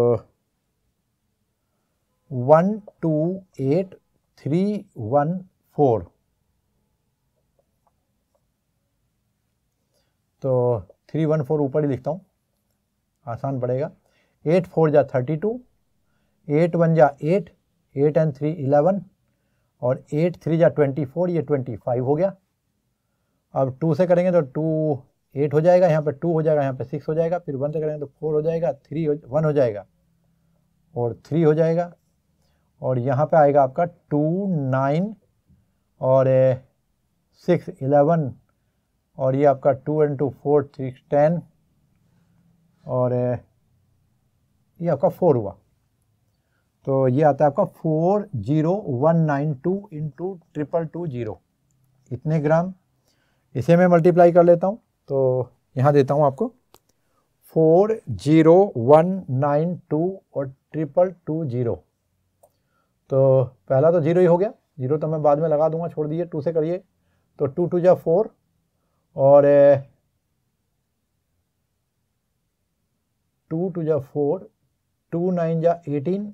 one two eight three one four तो थ्री वन फोर ऊपर ही लिखता हूँ आसान पड़ेगा एट फोर जा थर्टी टू एट वन जा eight eight and three eleven और एट थ्री जा ट्वेंटी फोर ये ट्वेंटी फाइव हो गया अब टू से करेंगे तो टू एट हो जाएगा यहाँ पर टू हो जाएगा यहाँ पर सिक्स हो जाएगा फिर वन से करेंगे तो फोर हो जाएगा थ्री वन हो जाएगा और थ्री हो जाएगा और यहाँ पे आएगा आपका टू नाइन और सिक्स इलेवन और ये आपका two into four three ten और ये आपका फोर हुआ तो ये आता है आपका four zero one nine two into triple two zero इतने ग्राम इसे मैं मल्टीप्लाई कर लेता हूँ तो यहाँ देता हूँ आपको four zero one nine two और ट्रिपल टू जीरो तो पहला तो जीरो ही हो गया जीरो तो मैं बाद में लगा दूंगा छोड़ दिए टू से करिए तो टू टू जा फोर और टू टू जा फोर टू नाइन जा एटीन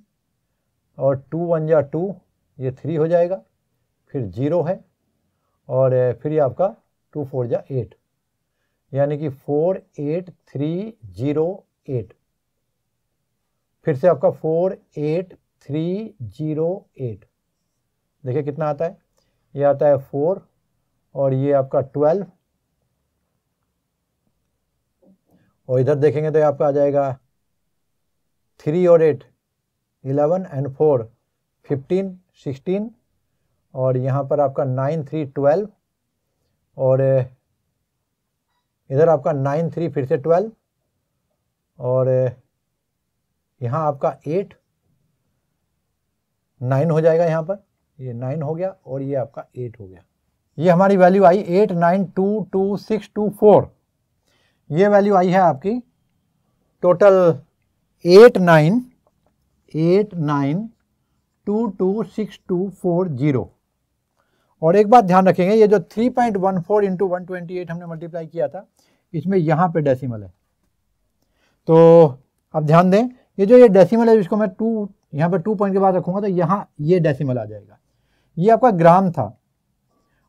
और टू वन जा टू ये थ्री हो जाएगा फिर ज़ीरो है और फिर ये आपका टू फोर जा एट यानी कि four eight three zero eight फिर से आपका four eight three zero eight देखिए कितना आता है ये आता है फोर और ये आपका ट्वेल्व और इधर देखेंगे तो आपका आ जाएगा थ्री और eight eleven and four fifteen sixteen और यहाँ पर आपका नाइन थ्री ट्वेल्व और इधर आपका नाइन थ्री फिर से ट्वेल्व और यहाँ आपका एट नाइन हो जाएगा यहाँ पर ये नाइन हो गया और ये आपका एट हो गया ये हमारी वैल्यू आई eight nine two two six two four ये वैल्यू आई है आपकी total eight nine eight nine two two six two four zero और एक बात ध्यान रखेंगे ये जो three point one four into one twenty eight हमने मल्टीप्लाई किया था इसमें यहाँ पे डेसिमल है तो अब ध्यान दें ये जो ये डेसिमल है जिसको मैं टू यहाँ पर टू पॉइंट के बाद रखूँगा तो यहाँ ये डेसिमल आ जाएगा ये आपका ग्राम था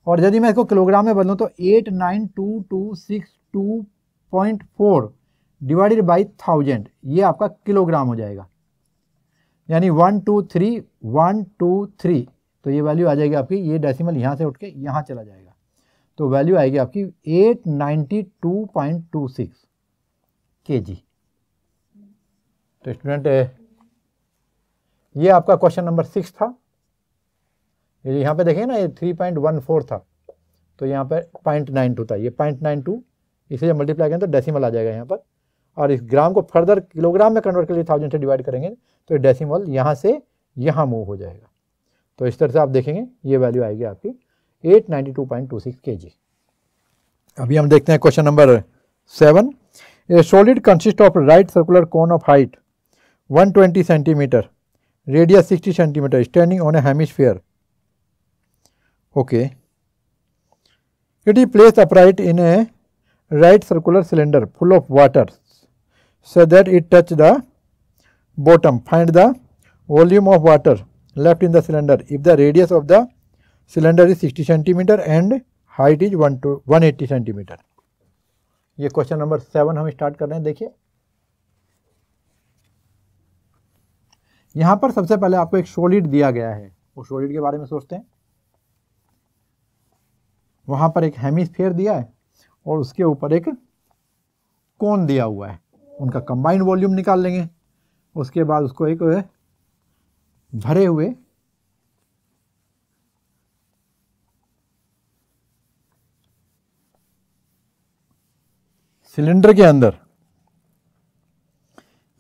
और यदि मैं इसको किलोग्राम में बदलूँ तो eight nine two two six two point four divided by thousand ये आपका किलोग्राम हो जाएगा यानी one two three one two three तो ये वैल्यू आ जाएगी आपकी ये डेसिमल यहाँ से उठ के यहाँ चला जाएगा तो वैल्यू आएगी आपकी eight ninety two point two six K G तो स्टूडेंट ये आपका क्वेश्चन नंबर सिक्स था यहाँ पे देखिए ना ये थ्री पॉइंट वन फोर था तो यहाँ पे पॉइंट नाइन टू था ये पॉइंट नाइन टू इसे जब मल्टीप्लाई करें तो डेसिमल आ जाएगा यहाँ पर और इस ग्राम को फर्दर किलोग्राम में कन्वर्ट करिए थाउजेंड से डिवाइड करेंगे तो डेसीमल यहाँ से यहाँ मूव हो जाएगा तो इस तरह से आप देखेंगे ये वैल्यू आएगी आपकी eight ninety two point two six K G अभी हम देखते हैं question number seven a solid consist of right circular cone of height 120 centimetre radius 60 centimetre standing on a hemisphere okay it is place upright in a right circular cylinder full of water so that it touch the bottom. Find the volume of water left in the cylinder if the radius of the cylinder is 60 cm and height is 1 to 180 cm ye question number 7 hum start kar rahe hain dekhiye यहाँ पर सबसे पहले आपको एक solid दिया गया है वो सोलिड के बारे में सोचते हैं वहाँ पर एक हेमिस्फेयर दिया है और उसके ऊपर एक कोन दिया हुआ है उनका कंबाइंड वॉल्यूम निकाल लेंगे उसके बाद उसको एक भरे हुए सिलेंडर के अंदर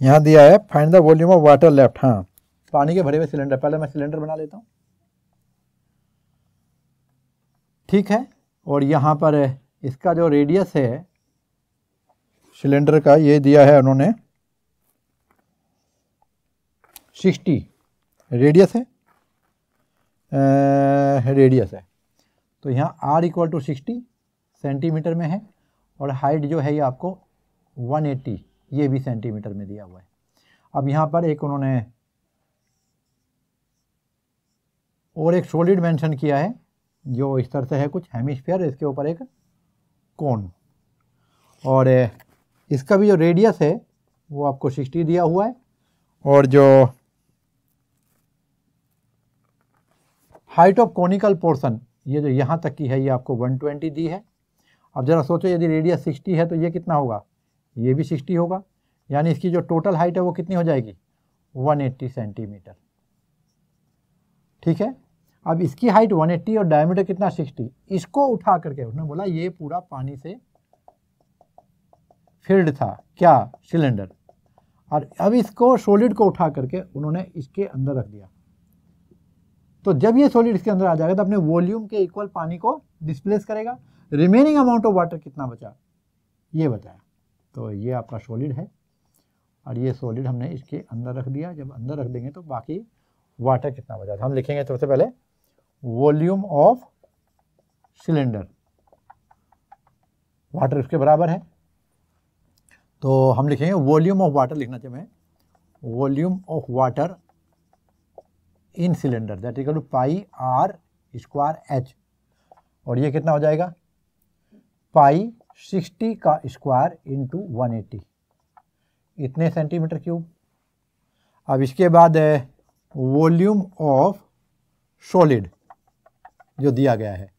यहां दिया है find the volume of water left हाँ पानी के भरे हुए सिलेंडर पहले मैं सिलेंडर बना लेता हूं ठीक है और यहां पर इसका जो रेडियस है सिलेंडर का ये दिया है उन्होंने 60 रेडियस है आ, रेडियस है तो यहाँ R equal to sixty centimetre में है और हाइट जो है ये आपको 180 ये भी सेंटीमीटर में दिया हुआ है अब यहाँ पर एक उन्होंने और एक सॉलिड मेंशन किया है जो इस तरह से है कुछ हेमिस्फेयर इसके ऊपर एक कौन और इसका भी जो रेडियस है वो आपको 60 दिया हुआ है और जो हाइट ऑफ कॉनिकल पोर्शन ये जो यहाँ तक की है ये आपको 120 दी है अब ज़रा सोचो यदि रेडियस 60 है तो ये कितना होगा ये भी 60 होगा यानी इसकी जो टोटल हाइट है वो कितनी हो जाएगी 180 सेंटीमीटर ठीक है अब इसकी हाइट 180 और डायमीटर कितना 60 इसको उठा करके उसने बोला ये पूरा पानी से फिल्ड था क्या सिलेंडर और अब इसको सोलिड को उठा करके उन्होंने इसके अंदर रख दिया तो जब ये सॉलिड इसके अंदर आ जाएगा तो अपने वॉल्यूम के इक्वल पानी को डिस्प्लेस करेगा रिमेनिंग अमाउंट ऑफ वाटर कितना बचा ये बताया तो ये आपका सोलिड है और ये सॉलिड हमने इसके अंदर रख दिया जब अंदर रख देंगे तो बाकी वाटर कितना बचा था तो हम लिखेंगे सबसे तो पहले वॉल्यूम ऑफ सिलेंडर वाटर इसके बराबर है तो हम लिखेंगे वॉल्यूम ऑफ वाटर लिखना चाहिए मैं volume of water in cylinder that equal to pi are square H और ये कितना हो जाएगा पाई 60 का स्क्वायर इंटू वन इतने सेंटीमीटर क्यूब अब इसके बाद वॉल्यूम ऑफ सॉलिड जो दिया गया है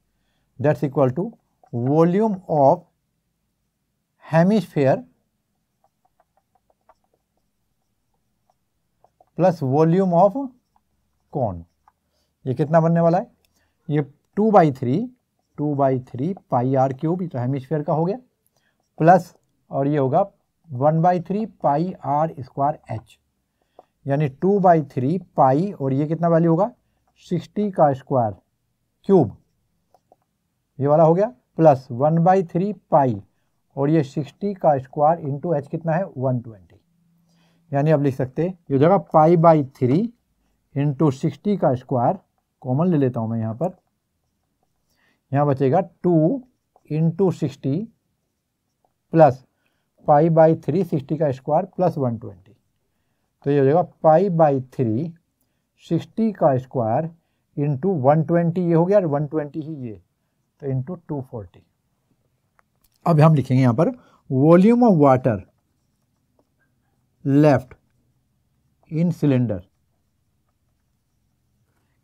that's equal to volume of hemisphere plus volume of cone ये कितना बनने वाला है ये two by three two by three pi are cube तो हेमिस्फेयर का हो गया प्लस और ये होगा one by three pi are square H यानी टू बाई थ्री पाई और ये कितना वैल्यू होगा सिक्सटी का स्क्वायर क्यूब ये वाला हो गया plus one by three pi और ये सिक्सटी का स्क्वायर इंटू एच कितना है वन ट्वेंटी यानी अब लिख सकते ये जगह pi by three into sixty का स्क्वायर कॉमन ले लेता हूँ मैं यहाँ पर यहाँ बचेगा two into sixty plus pi by three sixty का स्क्वायर प्लस वन ट्वेंटी तो ये हो जाएगा पाई बाई थ्री सिक्सटी का स्क्वायर इंटू वन ट्वेंटी ये हो गया और ट्वेंटी ही ये तो इंटू टू फोर्टी अब हम लिखेंगे यहां पर volume of water left in cylinder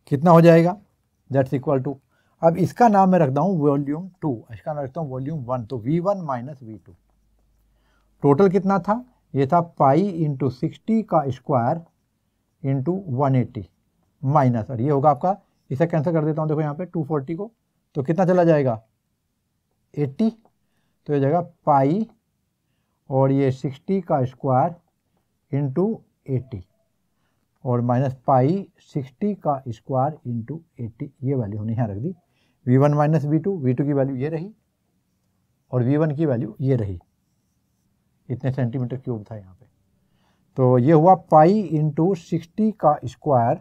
कितना हो जाएगा दैट्स इक्वल टू अब इसका नाम मैं रखता हूँ वॉल्यूम टू इसका नाम रखता हूँ वॉल्यूम वन तो V one minus V two total कितना था ये था पाई इंटू सिक्सटी का square into one eighty minus और ये होगा आपका इसे कैंसिल कर देता हूँ देखो यहाँ पे 240 को तो कितना चला जाएगा 80 तो ये जाएगा पाई और ये 60 का स्क्वायर इंटू एटी और माइनस पाई 60 का स्क्वायर इंटू एटी ये वैल्यू हमने यहाँ रख दी V one minus V two V two की वैल्यू ये रही और वी वन की वैल्यू ये रही इतने सेंटीमीटर क्यूब था यहाँ पे तो ये हुआ पाई इंटू सिक्सटी का स्क्वायर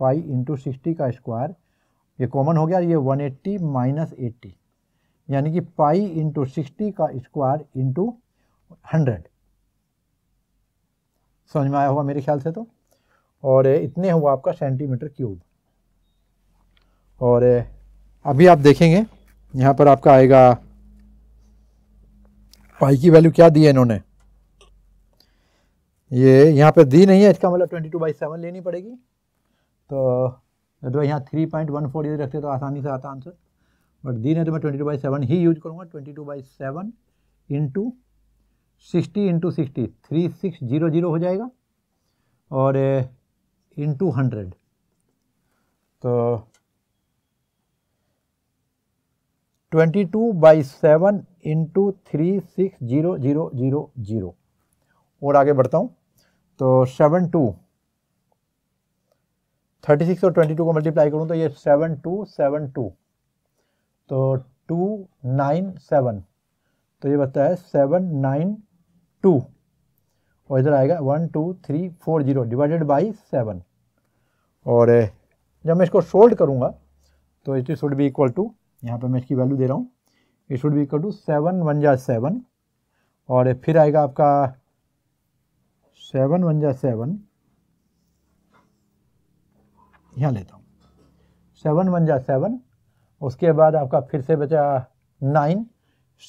फाइव इंटू सिक्सटी का स्क्वायर ये कॉमन हो गया ये वन एट्टी माइनस एट्टी यानी कि पाई इंटू सिक्सटी का स्क्वायर इंटू हंड्रेड समझ में आया होगा मेरे ख्याल से तो और इतने हुआ आपका सेंटीमीटर क्यूब और अभी आप देखेंगे यहाँ पर आपका आएगा पाई की वैल्यू क्या दी है इन्होंने ये यहाँ पर दी नहीं है इसका मतलब ट्वेंटी टू बाई सेवन लेनी पड़ेगी तो जो तो यहाँ थ्री पॉइंट वन फोर यदि रखते तो आसानी से आता आंसर बट दिन है तो मैं ट्वेंटी टू बाई सेवन ही यूज करूँगा twenty two by seven into sixty into sixty three six zero zero हो जाएगा और इंटू eh, हंड्रेड तो twenty two by seven into three six zero zero zero zero और आगे बढ़ता हूँ तो सेवन टू थर्टी सिक्स और ट्वेंटी टू को मल्टीप्लाई करूँ तो ये सेवन टू सेवन टू तो टू नाइन सेवन तो ये बताया है सेवन नाइन टू और इधर आएगा one two three four zero divided by seven और जब मैं इसको सोल्ड करूँगा तो it should be equal to यहाँ पर मैं इसकी वैल्यू दे रहा हूँ it should be equal to seven one जा सेवन और फिर आएगा आपका सेवन वन जा सेवन यहाँ लेता हूँ सेवन वन जा सेवन उसके बाद आपका फिर से बचा नाइन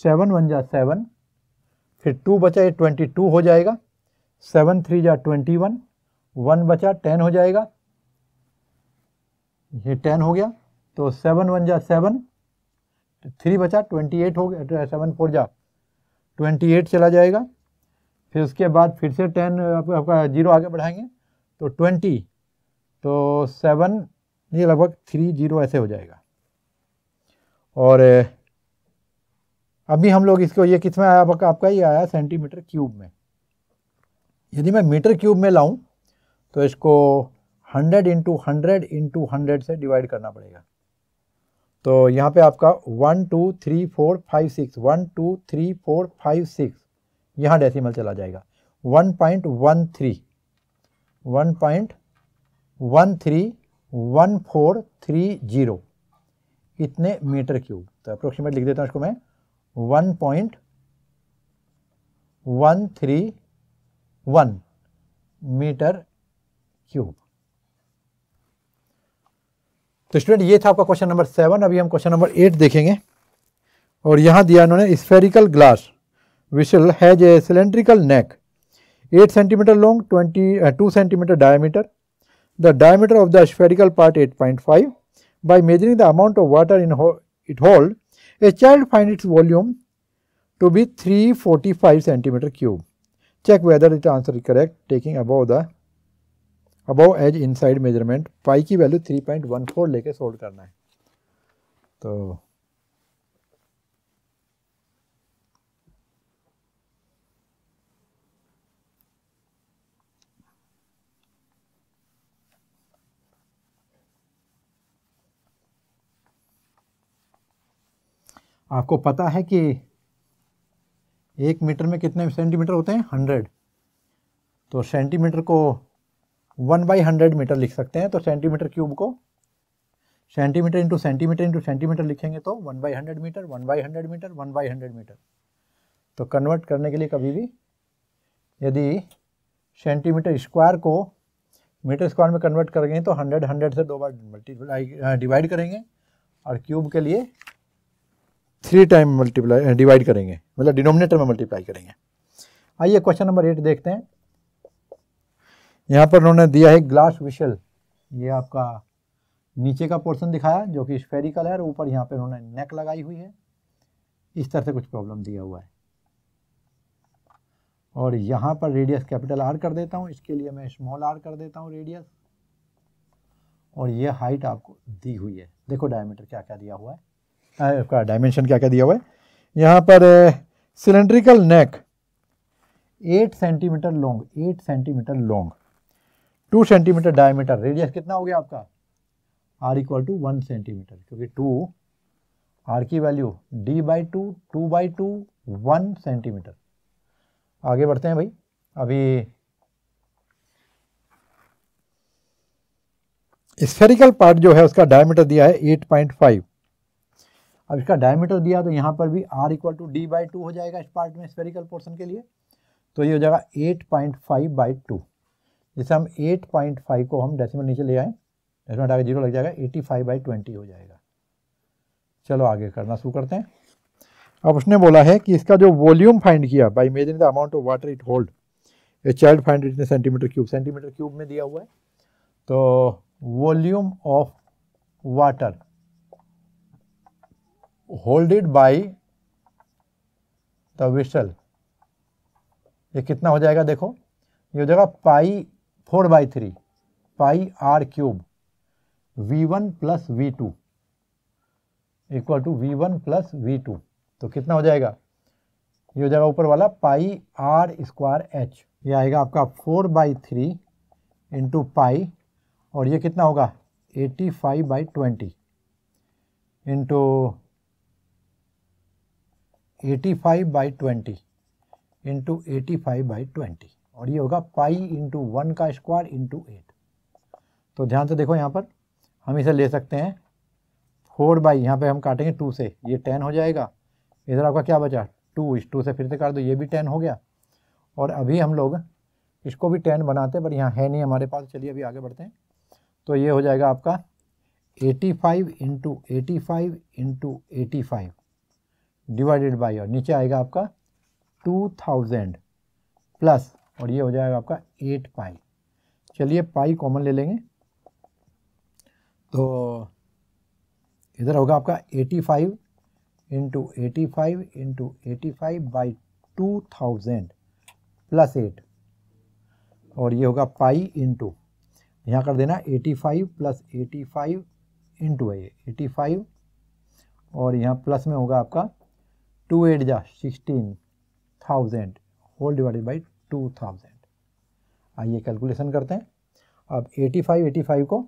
सेवन वन जा सेवन फिर टू बचा ये ट्वेंटी टू हो जाएगा सेवन थ्री जा ट्वेंटी वन वन बचा टेन हो जाएगा ये टेन हो गया तो सेवन वन जा सेवन थ्री बचा ट्वेंटी एट हो गया तो सेवन फोर जा ट्वेंटी एट चला जाएगा फिर उसके बाद फिर से टेन आपका जीरो आगे बढ़ाएंगे तो ट्वेंटी तो सेवन ये लगभग थ्री जीरो ऐसे हो जाएगा और अभी हम लोग इसको ये किस में आया आपका ये आया सेंटीमीटर क्यूब में यदि मैं मीटर क्यूब में लाऊं तो इसको hundred into hundred into hundred से डिवाइड करना पड़ेगा तो यहाँ पे आपका one two three four five six one two three four five six यहाँ डेसिमल चला जाएगा one point one three one point one three one four three zero इतने मीटर क्यूब तो अप्रोक्सीमेट लिख देता हूं इसको मैं one point one three one metre cube तो स्टूडेंट ये था आपका क्वेश्चन नंबर सेवन अभी हम क्वेश्चन नंबर एट देखेंगे और यहां दिया उन्होंने spherical glass vessel has a cylindrical neck eight centimetre long two centimetre diameter the diameter of the spherical part 8.5. By measuring the amount of water in ho it hold, a child find its volume to be 345 cm cube. Check whether the answer is correct taking above the above as inside measurement pi ki value 3.14 leke solve karna hai to so, आपको पता है कि एक metre में कितने centimetre होते हैं hundred तो सेंटीमीटर को वन बाई हंड्रेड मीटर लिख सकते हैं तो सेंटीमीटर क्यूब को centimetre into centimetre into centimetre लिखेंगे तो one by hundred metre one by hundred metre one by hundred metre तो कन्वर्ट करने के लिए कभी भी यदि सेंटीमीटर स्क्वायर को मीटर स्क्वायर में कन्वर्ट करेंगे तो हंड्रेड हंड्रेड से दो बार मल्टीप्लाई डिवाइड करेंगे और क्यूब के लिए थ्री टाइम मल्टीप्लाई डिवाइड करेंगे मतलब डिनोमिनेटर में मल्टीप्लाई करेंगे आइए क्वेश्चन नंबर एट देखते हैं यहाँ पर उन्होंने दिया है ग्लास विशल ये आपका नीचे का पोर्शन दिखाया जो कि स्फेरिकल है और ऊपर यहाँ पर उन्होंने नेक लगाई हुई है इस तरह से कुछ प्रॉब्लम दिया हुआ है और यहाँ पर रेडियस कैपिटल आर कर देता हूँ इसके लिए मैं स्मॉल आर कर देता हूँ रेडियस और ये हाइट आपको दी हुई है देखो डायमीटर क्या क्या दिया हुआ है आपका डायमेंशन क्या क्या दिया हुआ है यहाँ पर cylindrical neck eight centimetre long eight centimetre long two centimetre diameter radius कितना हो गया आपका R equal to one centimetre क्योंकि टू आर की value D by two two by two one centimetre आगे बढ़ते हैं भाई अभी स्फेरिकल पार्ट जो है उसका डायमीटर दिया है एट पॉइंट फाइव अब इसका डायमीटर दिया तो यहाँ पर भी R equal to D by two हो जाएगा इस पार्ट में स्पेरिकल पोर्सन के लिए तो ये हो जाएगा eight point five by two जैसे हम एट पॉइंट फाइव को हम डेसिमल नीचे ले आए डेसिमल हटा जीरो लग जाएगा एटी फाइव बाई ट्वेंटी हो जाएगा चलो आगे करना शुरू करते हैं अब उसने बोला है कि इसका जो वॉल्यूम फाइंड किया by measuring the amount of water it hold a child find it centimetre cube centimetre cube में दिया हुआ है तो volume of water holded by the vessel ये कितना हो जाएगा देखो ये हो जाएगा pi four by three pi are cube V one plus V two equal to V one plus V two तो कितना हो जाएगा ये हो जाएगा ऊपर वाला पाई आर स्क्वायर एच ये आएगा आपका four by three into pi और ये कितना होगा eighty five by twenty into 85 by twenty into eighty five by twenty और ये होगा पाई इंटू वन का स्क्वायर इंटू एट तो ध्यान से देखो यहाँ पर हम इसे ले सकते हैं फोर बाई यहाँ पे हम काटेंगे टू से ये टेन हो जाएगा इधर आपका क्या बचा टू इस टू से फिर से काट दो ये भी टेन हो गया और अभी हम लोग इसको भी टेन बनाते हैं पर यहाँ है नहीं हमारे पास चलिए अभी आगे बढ़ते हैं तो ये हो जाएगा आपका eighty five into eighty five into eighty five divided by और नीचे आएगा आपका टू थाउजेंड प्लस और ये हो जाएगा आपका एट पाई चलिए पाई कॉमन ले लेंगे तो इधर होगा आपका eighty five into eighty five into eighty five by two thousand plus eight और ये होगा पाई इंटू यहाँ कर देना eighty five plus eighty five into है ये एटी फाइव और यहाँ प्लस में होगा आपका टू एट जा sixteen thousand whole divided by two thousand आइए कैलकुलेशन करते हैं अब एटी फाइव एटी फाइव को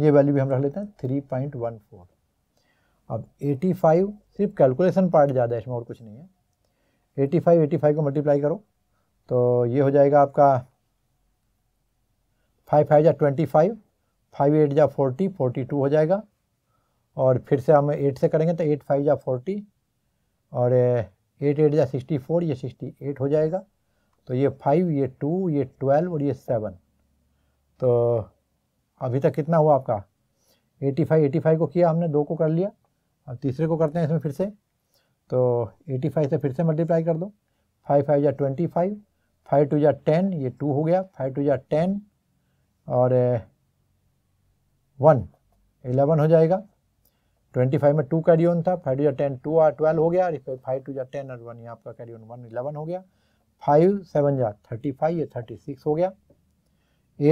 ये वैल्यू भी हम रख लेते हैं थ्री पॉइंट वन फोर अब एटी फाइव सिर्फ कैलकुलेशन पार्ट ज़्यादा है इसमें और कुछ नहीं है एटी फाइव एटी फाइव को मल्टीप्लाई करो तो ये हो जाएगा आपका फाइव फाइव या ट्वेंटी फाइव फाइव एट या फोर्टी फोर्टी टू हो जाएगा और फिर से हम एट से करेंगे तो एट फाइव या फोर्टी और एट एट या सिक्सटी फोर ये सिक्सटी एट हो जाएगा तो ये फाइव ये टू ये ट्वेल्व और ये सेवन तो अभी तक कितना हुआ आपका एटी फाइव एटी फाइव को किया हमने दो को कर लिया अब तीसरे को करते हैं इसमें फिर से तो एटी फाइव से फिर से मल्टीप्लाई कर दो फाइव फाइव या ट्वेंटी फाइव फाइव टू या टेन ये टू हो गया फाइव टू या टेन और वन एलेवन हो जाएगा ट्वेंटी फाइव में टू कैडियन था फाइव टू या टेन टू आर ट्वेल्व हो गया और फाइव टू या टेन और वन यहाँ आपका कैरियन वन इलेवन हो गया फाइव सेवन या थर्टी फाइव या थर्टी सिक्स हो गया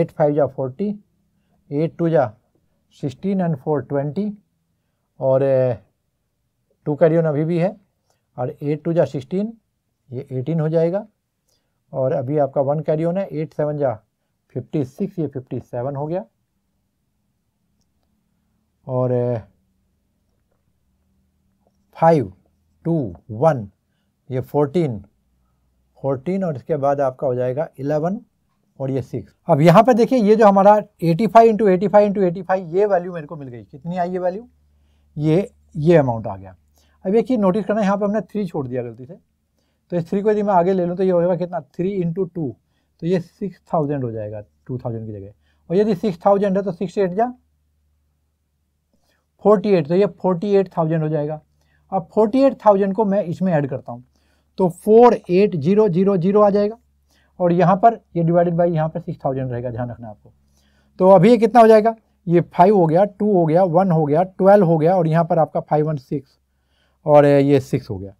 एट फाइव या फोर्टी एट टू या सिक्सटीन एंड फोर ट्वेंटी और टू कैरियन अभी भी है और एट टू या सिक्सटीन ये एटीन हो जाएगा और अभी आपका वन कैरियन है एट सेवन या फिफ्टी सिक्स ये फिफ्टी सेवन हो गया और फाइव टू वन ये फोर्टीन फोर्टीन और इसके बाद आपका हो जाएगा इलेवन और ये सिक्स अब यहाँ पे देखिए ये जो हमारा eighty five into eighty five into eighty five ये वैल्यू मेरे को मिल गई कितनी आई ये वैल्यू ये ये अमाउंट आ गया अब एक चीज़ नोटिस करना यहाँ पे हमने थ्री छोड़ दिया गलती से तो इस थ्री को यदि मैं आगे ले लूँ तो ये होगा कितना थ्री इंटू टू तो ये सिक्स थाउजेंड हो जाएगा टू थाउजेंड की जगह और यदि सिक्स थाउजेंड है तो सिक्स एट जा फोर्टी एट तो ये फोर्टी एट थाउजेंड हो जाएगा अब 48,000 को मैं इसमें ऐड करता हूँ तो 48000 आ जाएगा और यहाँ पर ये डिवाइडेड बाई यहाँ पर 6000 रहेगा ध्यान रखना आपको तो अभी ये कितना हो जाएगा ये फाइव हो गया टू हो गया वन हो गया ट्वेल्व हो गया और यहाँ पर आपका फाइव वन सिक्स और ये सिक्स हो गया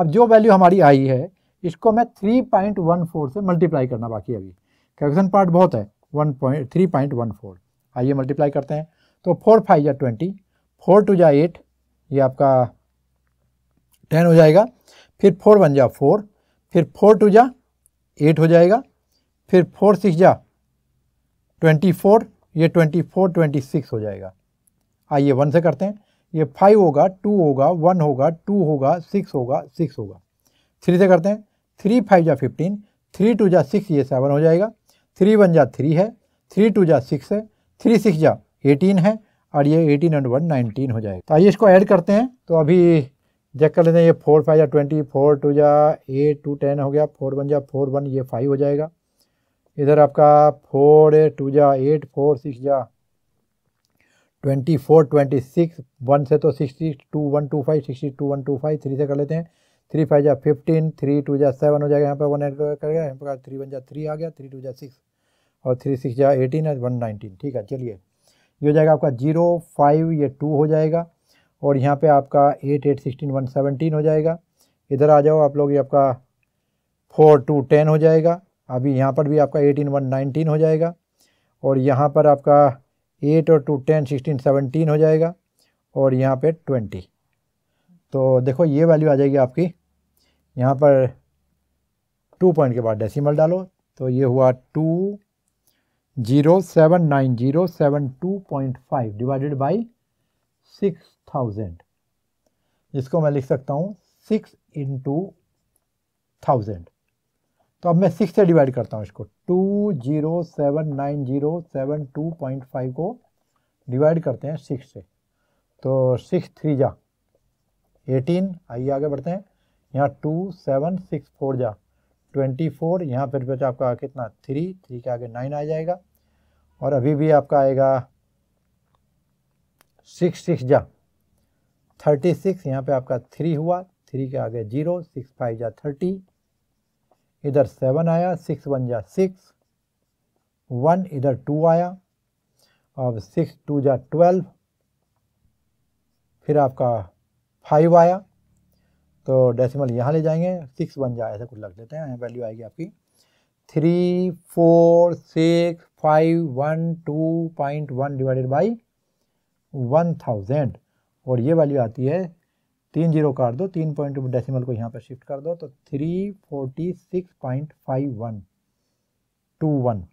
अब जो वैल्यू हमारी आई है इसको मैं थ्री पॉइंट वन फोर से मल्टीप्लाई करना बाकी अभी कैलकुलेशन पार्ट बहुत है one point three point one four आइए मल्टीप्लाई करते हैं तो फोर फाइव या ट्वेंटी फोर टू या एट ये आपका टेन हो जाएगा फिर फोर वन जा फोर फिर फोर टू जा एट हो जाएगा फिर फोर सिक्स जा ट्वेंटी फोर ये ट्वेंटी फोर ट्वेंटी सिक्स हो जाएगा आइए वन से करते हैं ये फाइव होगा टू होगा वन होगा टू होगा सिक्स होगा सिक्स होगा थ्री से करते हैं थ्री फाइव जा फिफ्टीन थ्री टू जा सिक्स ये सेवन हो जाएगा थ्री वन जा थ्री है थ्री टू जा सिक्स है थ्री सिक्स जा एटीन है और ये एटीन एंड वन नाइनटीन हो जाएगा तो आइए इसको ऐड करते हैं तो अभी चेक कर लेते हैं ये फोर फाइव या ट्वेंटी फोर टू या एट टू टेन हो गया फोर वन या फोर वन ये फाइव हो जाएगा इधर आपका फोर टू या एट फोर सिक्स या twenty four twenty six one से तो sixty two one two five sixty two one two five three से कर लेते हैं थ्री फाइव या फिफ्टीन थ्री टू या सेवन हो जाएगा यहाँ पर वन एड कर गया यहाँ पर थ्री वन या थ्री आ गया थ्री टू या सिक्स और थ्री सिक्स या एटीन या वन नाइनटीन ठीक है चलिए ये हो जाएगा आपका जीरो फाइव ये टू हो जाएगा और यहाँ पे आपका eight eight sixteen one seventeen हो जाएगा इधर आ जाओ आप लोग ये आपका फोर टू टेन हो जाएगा अभी यहाँ पर भी आपका एटीन वन नाइनटीन हो जाएगा और यहाँ पर आपका एट और टू टेन सिक्सटीन सेवनटीन हो जाएगा और यहाँ पे ट्वेंटी तो देखो ये वैल्यू आ जाएगी आपकी यहाँ पर टू पॉइंट के बाद डेसीमल डालो तो ये हुआ two zero seven nine zero seven two point five divided by six thousand जिसको मैं लिख सकता हूँ सिक्स इंटू थाउजेंड तो अब मैं सिक्स से डिवाइड करता हूँ इसको two zero seven nine zero seven two point five को डिवाइड करते हैं सिक्स से तो सिक्स थ्री जा एटीन आइए आगे बढ़ते हैं यहाँ टू सेवन सिक्स फोर जा ट्वेंटी फोर यहाँ फिर बचा आपका कितना थ्री थ्री के आगे नाइन आ जाएगा और अभी भी आपका आएगा सिक्स सिक्स जा थर्टी सिक्स यहाँ पर आपका थ्री हुआ थ्री के आगे जीरो सिक्स फाइव जा थर्टी इधर सेवन आया सिक्स वन जा सिक्स वन इधर टू आया अब सिक्स टू जा ट्वेल्व फिर आपका फाइव आया तो डेसिमल यहाँ ले जाएंगे सिक्स वन जा ऐसा कुछ लग लेते हैं वैल्यू आएगी आपकी three four six five one two point one divided by one thousand और ये वैल्यू आती है तीन जीरो काट दो तीन पॉइंट डेसिमल को यहाँ पर शिफ्ट कर दो तो three forty six point five one two one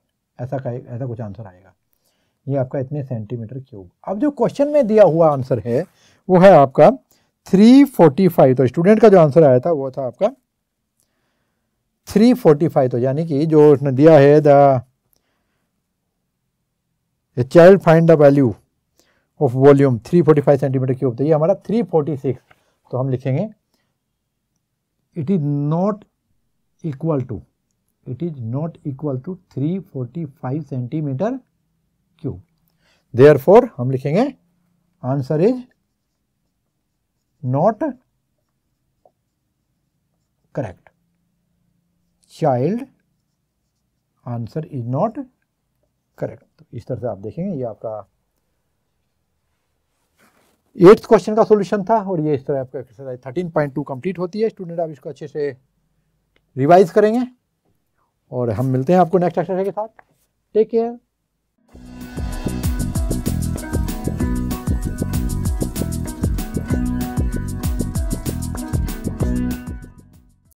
ऐसा का ऐसा कुछ आंसर आएगा ये आपका इतने सेंटीमीटर क्यूब अब जो क्वेश्चन में दिया हुआ आंसर है वो है आपका थ्री फोर्टी फाइव तो स्टूडेंट का जो आंसर आया था वो था आपका थ्री फोर्टी फाइव तो यानी कि जो उसने दिया है the child find the value of volume 345 centimetre cube तो ये हमारा 346 तो हम लिखेंगे it is not equal to it is not equal to 345 centimetre cube there हम लिखेंगे answer is not correct child answer is not correct इस तरह से आप देखेंगे ये आपका एट्थ क्वेश्चन का सोल्यूशन था और ये इस तरह आपका exercise thirteen point two complete होती है स्टूडेंट आप इसको अच्छे से रिवाइज करेंगे और हम मिलते हैं आपको नेक्स्ट एक्सरसाइज के साथ टेक केयर